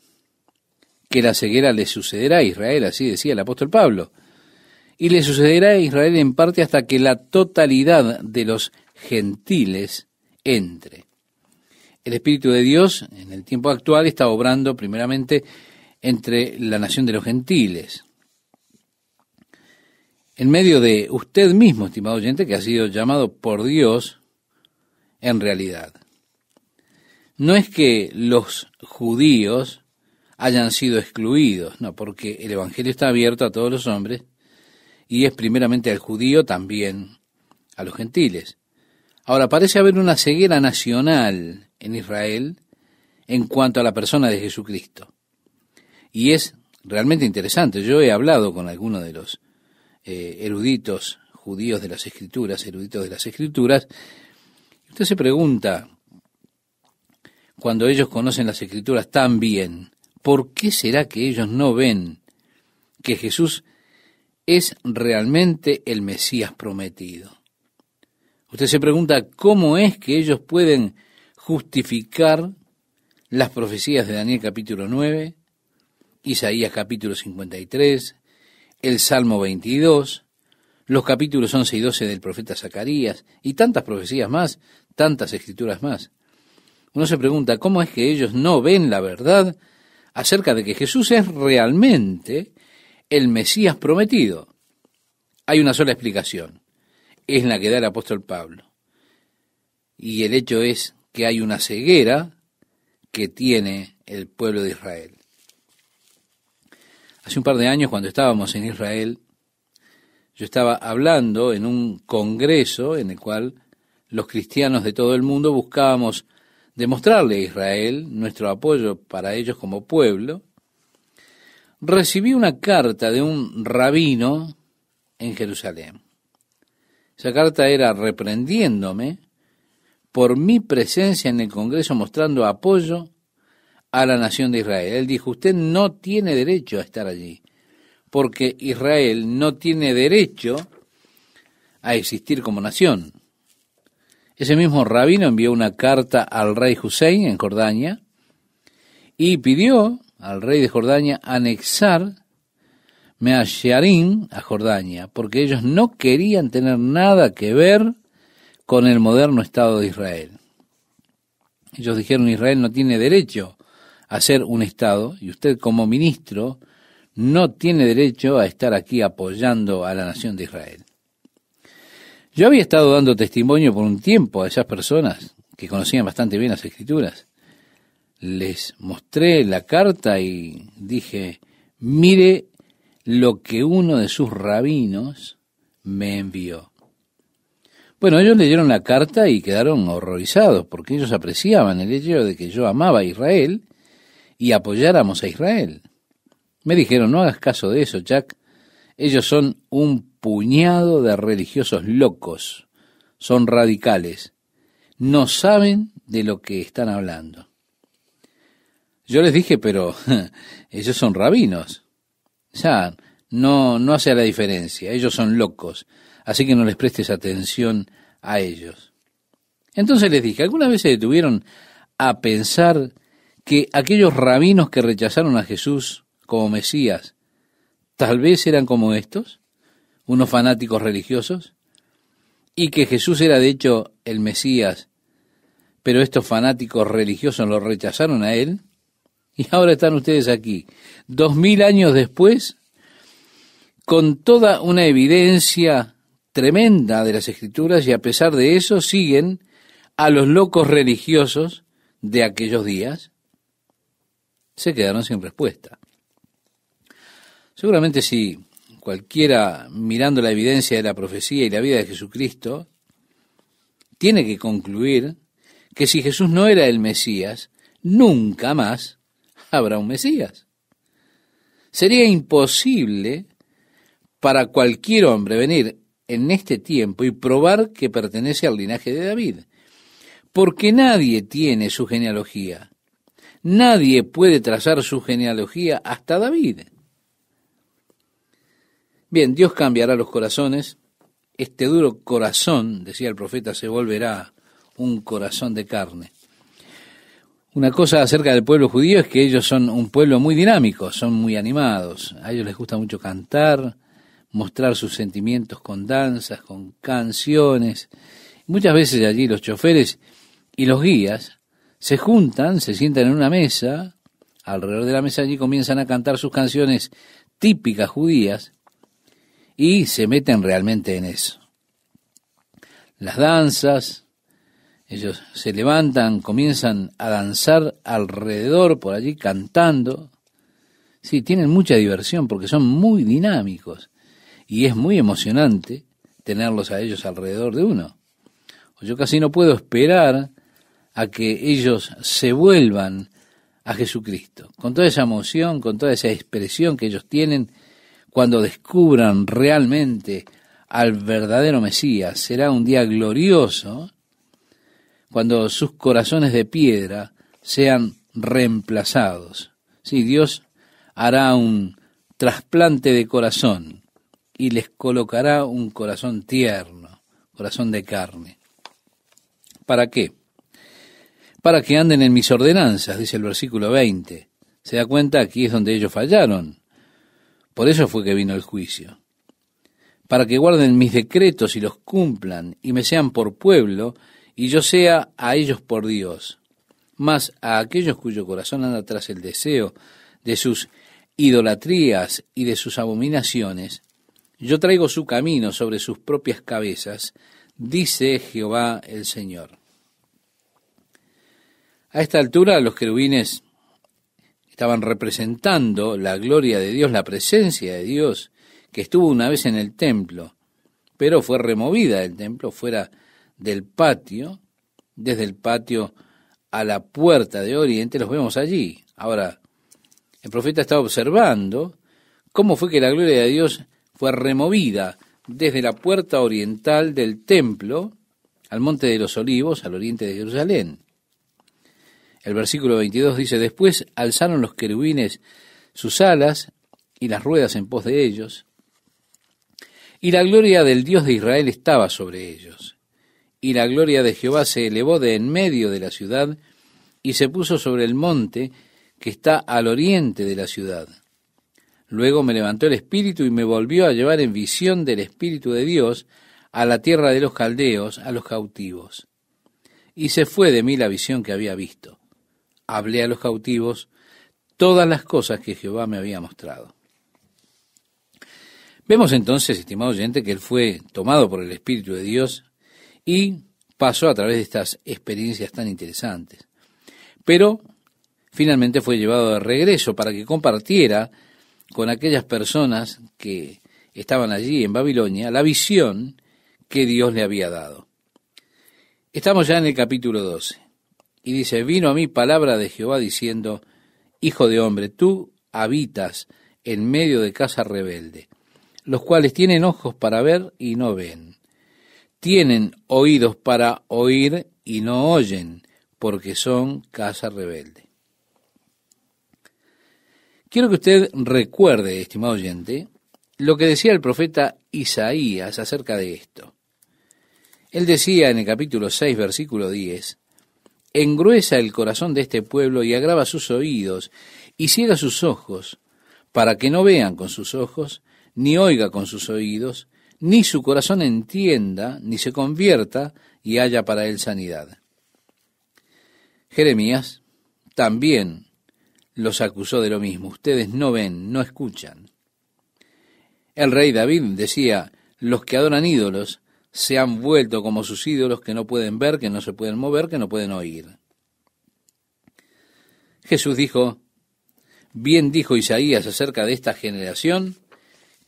[SPEAKER 1] que la ceguera le sucederá a Israel, así decía el apóstol Pablo. Y le sucederá a Israel en parte hasta que la totalidad de los gentiles entre. El Espíritu de Dios en el tiempo actual está obrando primeramente entre la nación de los gentiles. En medio de usted mismo, estimado oyente, que ha sido llamado por Dios en realidad. No es que los judíos hayan sido excluidos, no, porque el Evangelio está abierto a todos los hombres y es primeramente al judío, también a los gentiles. Ahora, parece haber una ceguera nacional en Israel en cuanto a la persona de Jesucristo. Y es realmente interesante. Yo he hablado con algunos de los eh, eruditos judíos de las escrituras, eruditos de las escrituras, y usted se pregunta, cuando ellos conocen las escrituras tan bien, ¿por qué será que ellos no ven que Jesús es realmente el Mesías prometido? Usted se pregunta, ¿cómo es que ellos pueden justificar las profecías de Daniel capítulo 9, Isaías capítulo 53, el Salmo 22, los capítulos 11 y 12 del profeta Zacarías y tantas profecías más, tantas escrituras más? Uno se pregunta, ¿cómo es que ellos no ven la verdad acerca de que Jesús es realmente el Mesías prometido. Hay una sola explicación, es la que da el apóstol Pablo. Y el hecho es que hay una ceguera que tiene el pueblo de Israel. Hace un par de años, cuando estábamos en Israel, yo estaba hablando en un congreso en el cual los cristianos de todo el mundo buscábamos demostrarle a Israel nuestro apoyo para ellos como pueblo, recibí una carta de un rabino en Jerusalén. Esa carta era reprendiéndome por mi presencia en el Congreso mostrando apoyo a la nación de Israel. Él dijo, usted no tiene derecho a estar allí, porque Israel no tiene derecho a existir como nación. Ese mismo rabino envió una carta al rey Hussein en Jordania y pidió al rey de Jordania anexar Measharim a Jordania, porque ellos no querían tener nada que ver con el moderno Estado de Israel. Ellos dijeron, Israel no tiene derecho a ser un Estado y usted como ministro no tiene derecho a estar aquí apoyando a la nación de Israel. Yo había estado dando testimonio por un tiempo a esas personas que conocían bastante bien las escrituras. Les mostré la carta y dije, mire lo que uno de sus rabinos me envió. Bueno, ellos leyeron la carta y quedaron horrorizados porque ellos apreciaban el hecho de que yo amaba a Israel y apoyáramos a Israel. Me dijeron, no hagas caso de eso, Jack. Ellos son un puñado de religiosos locos, son radicales, no saben de lo que están hablando. Yo les dije, pero ellos son rabinos. Ya, no, no hace la diferencia, ellos son locos, así que no les prestes atención a ellos. Entonces les dije, ¿alguna vez se detuvieron a pensar que aquellos rabinos que rechazaron a Jesús como Mesías, tal vez eran como estos? unos fanáticos religiosos, y que Jesús era de hecho el Mesías, pero estos fanáticos religiosos lo rechazaron a él, y ahora están ustedes aquí, dos mil años después, con toda una evidencia tremenda de las escrituras, y a pesar de eso siguen a los locos religiosos de aquellos días, se quedaron sin respuesta. Seguramente sí cualquiera mirando la evidencia de la profecía y la vida de Jesucristo, tiene que concluir que si Jesús no era el Mesías, nunca más habrá un Mesías. Sería imposible para cualquier hombre venir en este tiempo y probar que pertenece al linaje de David, porque nadie tiene su genealogía, nadie puede trazar su genealogía hasta David. Bien, Dios cambiará los corazones. Este duro corazón, decía el profeta, se volverá un corazón de carne. Una cosa acerca del pueblo judío es que ellos son un pueblo muy dinámico, son muy animados. A ellos les gusta mucho cantar, mostrar sus sentimientos con danzas, con canciones. Muchas veces allí los choferes y los guías se juntan, se sientan en una mesa, alrededor de la mesa allí comienzan a cantar sus canciones típicas judías, y se meten realmente en eso. Las danzas, ellos se levantan, comienzan a danzar alrededor por allí cantando. Sí, tienen mucha diversión porque son muy dinámicos y es muy emocionante tenerlos a ellos alrededor de uno. Yo casi no puedo esperar a que ellos se vuelvan a Jesucristo, con toda esa emoción, con toda esa expresión que ellos tienen cuando descubran realmente al verdadero Mesías. Será un día glorioso cuando sus corazones de piedra sean reemplazados. Sí, Dios hará un trasplante de corazón y les colocará un corazón tierno, corazón de carne. ¿Para qué? Para que anden en mis ordenanzas, dice el versículo 20. Se da cuenta aquí es donde ellos fallaron. Por eso fue que vino el juicio. Para que guarden mis decretos y los cumplan, y me sean por pueblo, y yo sea a ellos por Dios. Mas a aquellos cuyo corazón anda tras el deseo de sus idolatrías y de sus abominaciones, yo traigo su camino sobre sus propias cabezas, dice Jehová el Señor. A esta altura los querubines estaban representando la gloria de Dios, la presencia de Dios, que estuvo una vez en el templo, pero fue removida del templo fuera del patio, desde el patio a la puerta de Oriente, los vemos allí. Ahora, el profeta estaba observando cómo fue que la gloria de Dios fue removida desde la puerta oriental del templo al monte de los olivos, al oriente de Jerusalén. El versículo 22 dice, después alzaron los querubines sus alas y las ruedas en pos de ellos, y la gloria del Dios de Israel estaba sobre ellos, y la gloria de Jehová se elevó de en medio de la ciudad, y se puso sobre el monte que está al oriente de la ciudad. Luego me levantó el espíritu y me volvió a llevar en visión del espíritu de Dios a la tierra de los caldeos, a los cautivos. Y se fue de mí la visión que había visto hablé a los cautivos todas las cosas que Jehová me había mostrado. Vemos entonces, estimado oyente, que él fue tomado por el Espíritu de Dios y pasó a través de estas experiencias tan interesantes. Pero finalmente fue llevado de regreso para que compartiera con aquellas personas que estaban allí en Babilonia la visión que Dios le había dado. Estamos ya en el capítulo 12 y dice, vino a mí palabra de Jehová diciendo, Hijo de hombre, tú habitas en medio de casa rebelde, los cuales tienen ojos para ver y no ven, tienen oídos para oír y no oyen, porque son casa rebelde. Quiero que usted recuerde, estimado oyente, lo que decía el profeta Isaías acerca de esto. Él decía en el capítulo 6, versículo 10, engruesa el corazón de este pueblo y agrava sus oídos y ciega sus ojos, para que no vean con sus ojos, ni oiga con sus oídos, ni su corazón entienda, ni se convierta y haya para él sanidad. Jeremías también los acusó de lo mismo, ustedes no ven, no escuchan. El rey David decía, los que adoran ídolos se han vuelto como sus ídolos que no pueden ver, que no se pueden mover, que no pueden oír. Jesús dijo, bien dijo Isaías acerca de esta generación,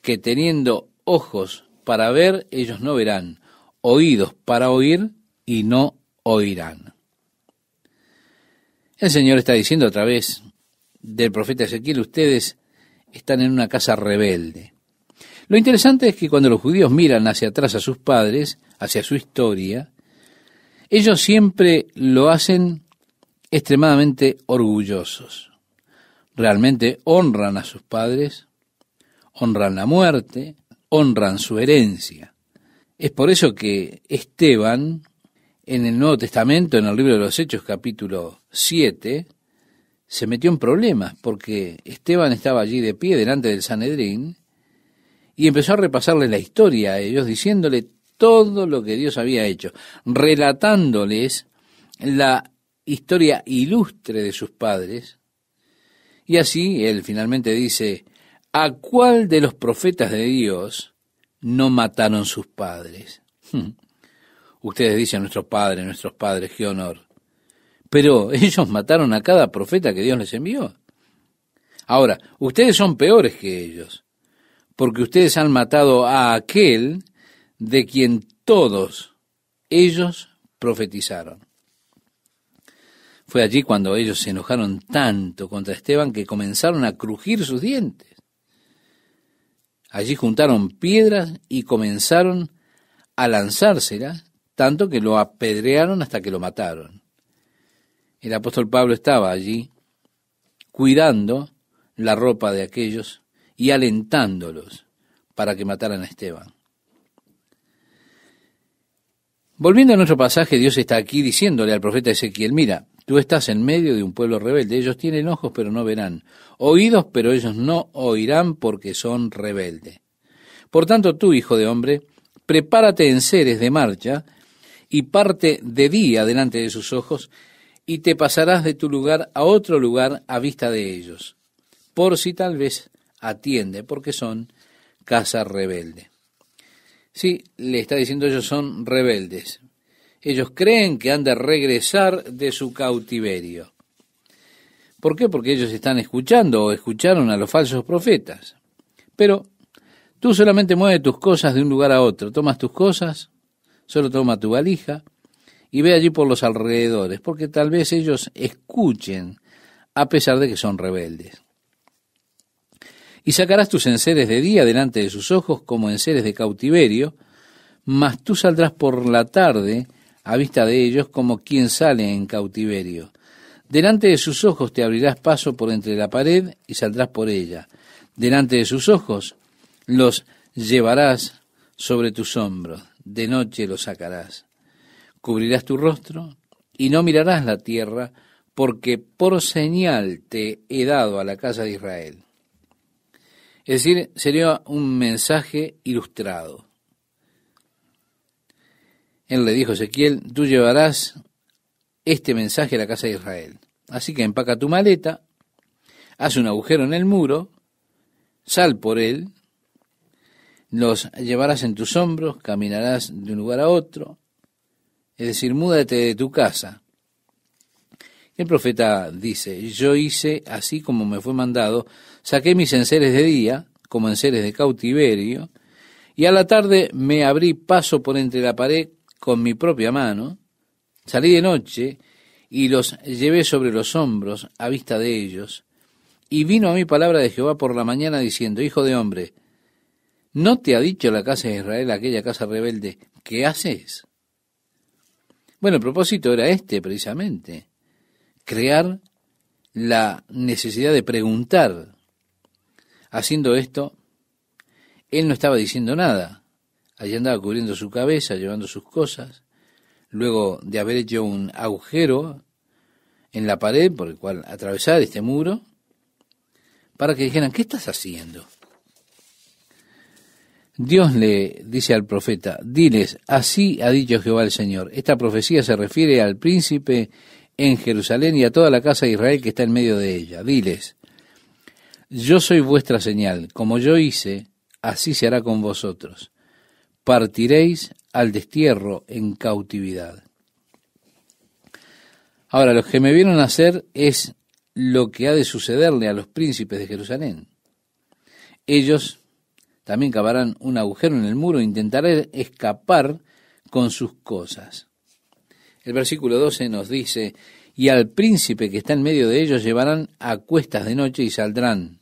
[SPEAKER 1] que teniendo ojos para ver, ellos no verán, oídos para oír y no oirán. El Señor está diciendo a través del profeta Ezequiel, ustedes están en una casa rebelde. Lo interesante es que cuando los judíos miran hacia atrás a sus padres, hacia su historia, ellos siempre lo hacen extremadamente orgullosos. Realmente honran a sus padres, honran la muerte, honran su herencia. Es por eso que Esteban, en el Nuevo Testamento, en el libro de los Hechos capítulo 7, se metió en problemas, porque Esteban estaba allí de pie delante del Sanedrín, y empezó a repasarle la historia a ellos, diciéndole todo lo que Dios había hecho, relatándoles la historia ilustre de sus padres. Y así él finalmente dice, ¿a cuál de los profetas de Dios no mataron sus padres? Hmm. Ustedes dicen nuestros padres, nuestros padres, qué honor. Pero ellos mataron a cada profeta que Dios les envió. Ahora, ustedes son peores que ellos, porque ustedes han matado a aquel de quien todos ellos profetizaron. Fue allí cuando ellos se enojaron tanto contra Esteban que comenzaron a crujir sus dientes. Allí juntaron piedras y comenzaron a lanzárselas, tanto que lo apedrearon hasta que lo mataron. El apóstol Pablo estaba allí cuidando la ropa de aquellos y alentándolos para que mataran a Esteban. Volviendo a nuestro pasaje, Dios está aquí diciéndole al profeta Ezequiel, mira, tú estás en medio de un pueblo rebelde, ellos tienen ojos pero no verán, oídos pero ellos no oirán porque son rebeldes. Por tanto, tú, hijo de hombre, prepárate en seres de marcha y parte de día delante de sus ojos, y te pasarás de tu lugar a otro lugar a vista de ellos, por si tal vez atiende, porque son casa rebelde. Sí, le está diciendo ellos son rebeldes. Ellos creen que han de regresar de su cautiverio. ¿Por qué? Porque ellos están escuchando o escucharon a los falsos profetas. Pero tú solamente mueves tus cosas de un lugar a otro. Tomas tus cosas, solo toma tu valija y ve allí por los alrededores, porque tal vez ellos escuchen a pesar de que son rebeldes y sacarás tus enseres de día delante de sus ojos como enseres de cautiverio, mas tú saldrás por la tarde a vista de ellos como quien sale en cautiverio. Delante de sus ojos te abrirás paso por entre la pared y saldrás por ella. Delante de sus ojos los llevarás sobre tus hombros, de noche los sacarás. Cubrirás tu rostro y no mirarás la tierra, porque por señal te he dado a la casa de Israel. Es decir, sería un mensaje ilustrado. Él le dijo a Ezequiel, tú llevarás este mensaje a la casa de Israel. Así que empaca tu maleta, haz un agujero en el muro, sal por él, los llevarás en tus hombros, caminarás de un lugar a otro, es decir, múdate de tu casa. El profeta dice, yo hice así como me fue mandado, Saqué mis enseres de día, como enseres de cautiverio, y a la tarde me abrí paso por entre la pared con mi propia mano, salí de noche y los llevé sobre los hombros a vista de ellos, y vino a mi palabra de Jehová por la mañana diciendo, Hijo de hombre, ¿no te ha dicho la casa de Israel, aquella casa rebelde, qué haces? Bueno, el propósito era este precisamente, crear la necesidad de preguntar Haciendo esto, él no estaba diciendo nada. Allí andaba cubriendo su cabeza, llevando sus cosas. Luego de haber hecho un agujero en la pared por el cual atravesar este muro, para que dijeran, ¿qué estás haciendo? Dios le dice al profeta, diles, así ha dicho Jehová el Señor. Esta profecía se refiere al príncipe en Jerusalén y a toda la casa de Israel que está en medio de ella. Diles, yo soy vuestra señal, como yo hice, así se hará con vosotros. Partiréis al destierro en cautividad. Ahora, lo que me vieron hacer es lo que ha de sucederle a los príncipes de Jerusalén. Ellos también cavarán un agujero en el muro e intentarán escapar con sus cosas. El versículo 12 nos dice, y al príncipe que está en medio de ellos llevarán a cuestas de noche y saldrán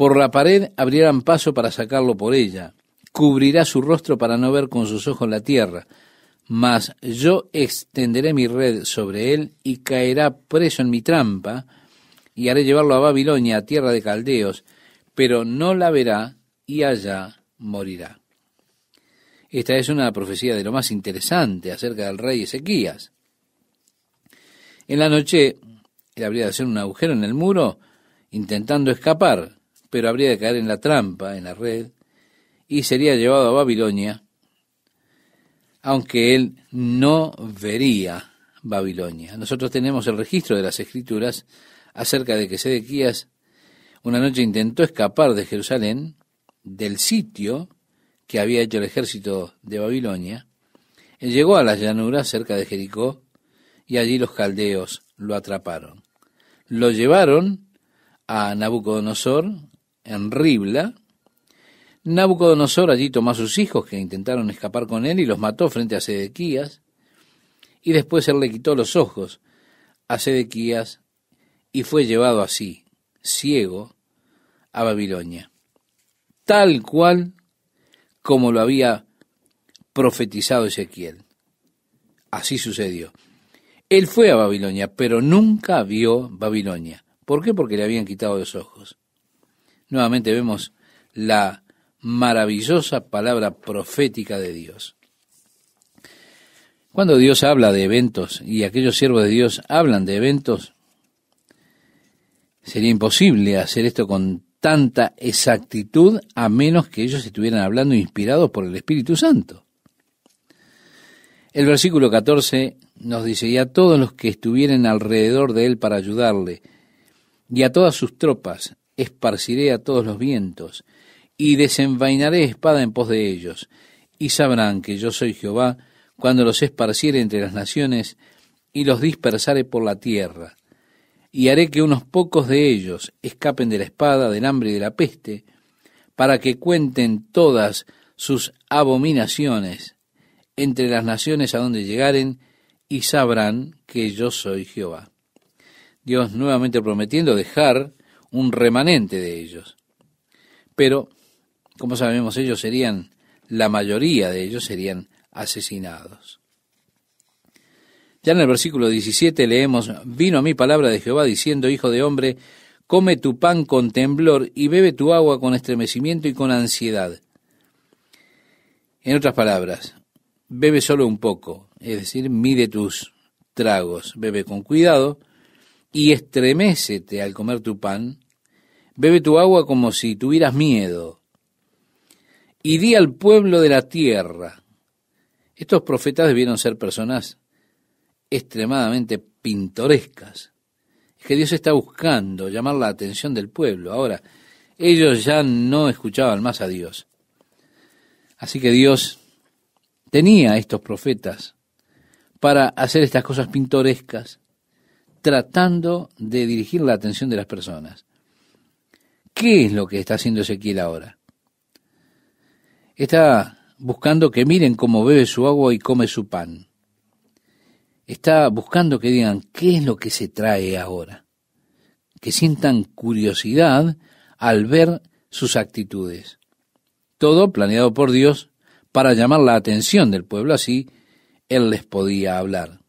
[SPEAKER 1] por la pared abrirán paso para sacarlo por ella. Cubrirá su rostro para no ver con sus ojos la tierra. Mas yo extenderé mi red sobre él y caerá preso en mi trampa y haré llevarlo a Babilonia, a tierra de caldeos, pero no la verá y allá morirá. Esta es una profecía de lo más interesante acerca del rey Ezequías. En la noche, él habría de hacer un agujero en el muro intentando escapar pero habría de caer en la trampa, en la red, y sería llevado a Babilonia, aunque él no vería Babilonia. Nosotros tenemos el registro de las escrituras acerca de que Sedequías una noche intentó escapar de Jerusalén, del sitio que había hecho el ejército de Babilonia, él llegó a las llanuras cerca de Jericó y allí los caldeos lo atraparon. Lo llevaron a Nabucodonosor, en Ribla. Nabucodonosor allí tomó a sus hijos que intentaron escapar con él y los mató frente a Sedequías. Y después él le quitó los ojos a Sedequías y fue llevado así, ciego, a Babilonia, tal cual como lo había profetizado Ezequiel. Así sucedió. Él fue a Babilonia, pero nunca vio Babilonia. ¿Por qué? Porque le habían quitado los ojos nuevamente vemos la maravillosa palabra profética de Dios. Cuando Dios habla de eventos y aquellos siervos de Dios hablan de eventos, sería imposible hacer esto con tanta exactitud a menos que ellos estuvieran hablando inspirados por el Espíritu Santo. El versículo 14 nos dice, y a todos los que estuvieran alrededor de él para ayudarle, y a todas sus tropas, esparciré a todos los vientos, y desenvainaré espada en pos de ellos, y sabrán que yo soy Jehová, cuando los esparciere entre las naciones, y los dispersare por la tierra, y haré que unos pocos de ellos escapen de la espada, del hambre y de la peste, para que cuenten todas sus abominaciones entre las naciones a donde llegaren, y sabrán que yo soy Jehová. Dios nuevamente prometiendo dejar un remanente de ellos. Pero, como sabemos, ellos serían, la mayoría de ellos serían asesinados. Ya en el versículo 17 leemos, vino a mi palabra de Jehová diciendo, Hijo de hombre, come tu pan con temblor y bebe tu agua con estremecimiento y con ansiedad. En otras palabras, bebe solo un poco, es decir, mide tus tragos, bebe con cuidado, y estremécete al comer tu pan, bebe tu agua como si tuvieras miedo, y di al pueblo de la tierra. Estos profetas debieron ser personas extremadamente pintorescas. Es que Dios está buscando llamar la atención del pueblo. Ahora, ellos ya no escuchaban más a Dios. Así que Dios tenía a estos profetas para hacer estas cosas pintorescas tratando de dirigir la atención de las personas. ¿Qué es lo que está haciendo Ezequiel ahora? Está buscando que miren cómo bebe su agua y come su pan. Está buscando que digan qué es lo que se trae ahora. Que sientan curiosidad al ver sus actitudes. Todo planeado por Dios para llamar la atención del pueblo así, Él les podía hablar.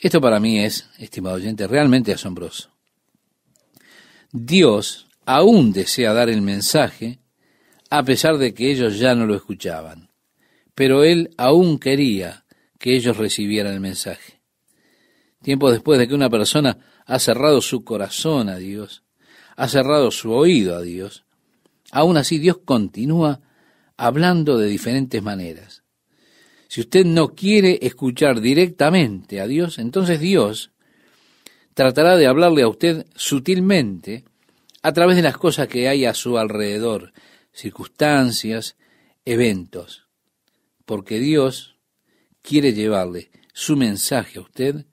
[SPEAKER 1] Esto para mí es, estimado oyente, realmente asombroso. Dios aún desea dar el mensaje a pesar de que ellos ya no lo escuchaban, pero Él aún quería que ellos recibieran el mensaje. Tiempo después de que una persona ha cerrado su corazón a Dios, ha cerrado su oído a Dios, aún así Dios continúa hablando de diferentes maneras. Si usted no quiere escuchar directamente a Dios, entonces Dios tratará de hablarle a usted sutilmente a través de las cosas que hay a su alrededor, circunstancias, eventos, porque Dios quiere llevarle su mensaje a usted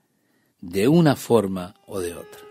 [SPEAKER 1] de una forma o de otra.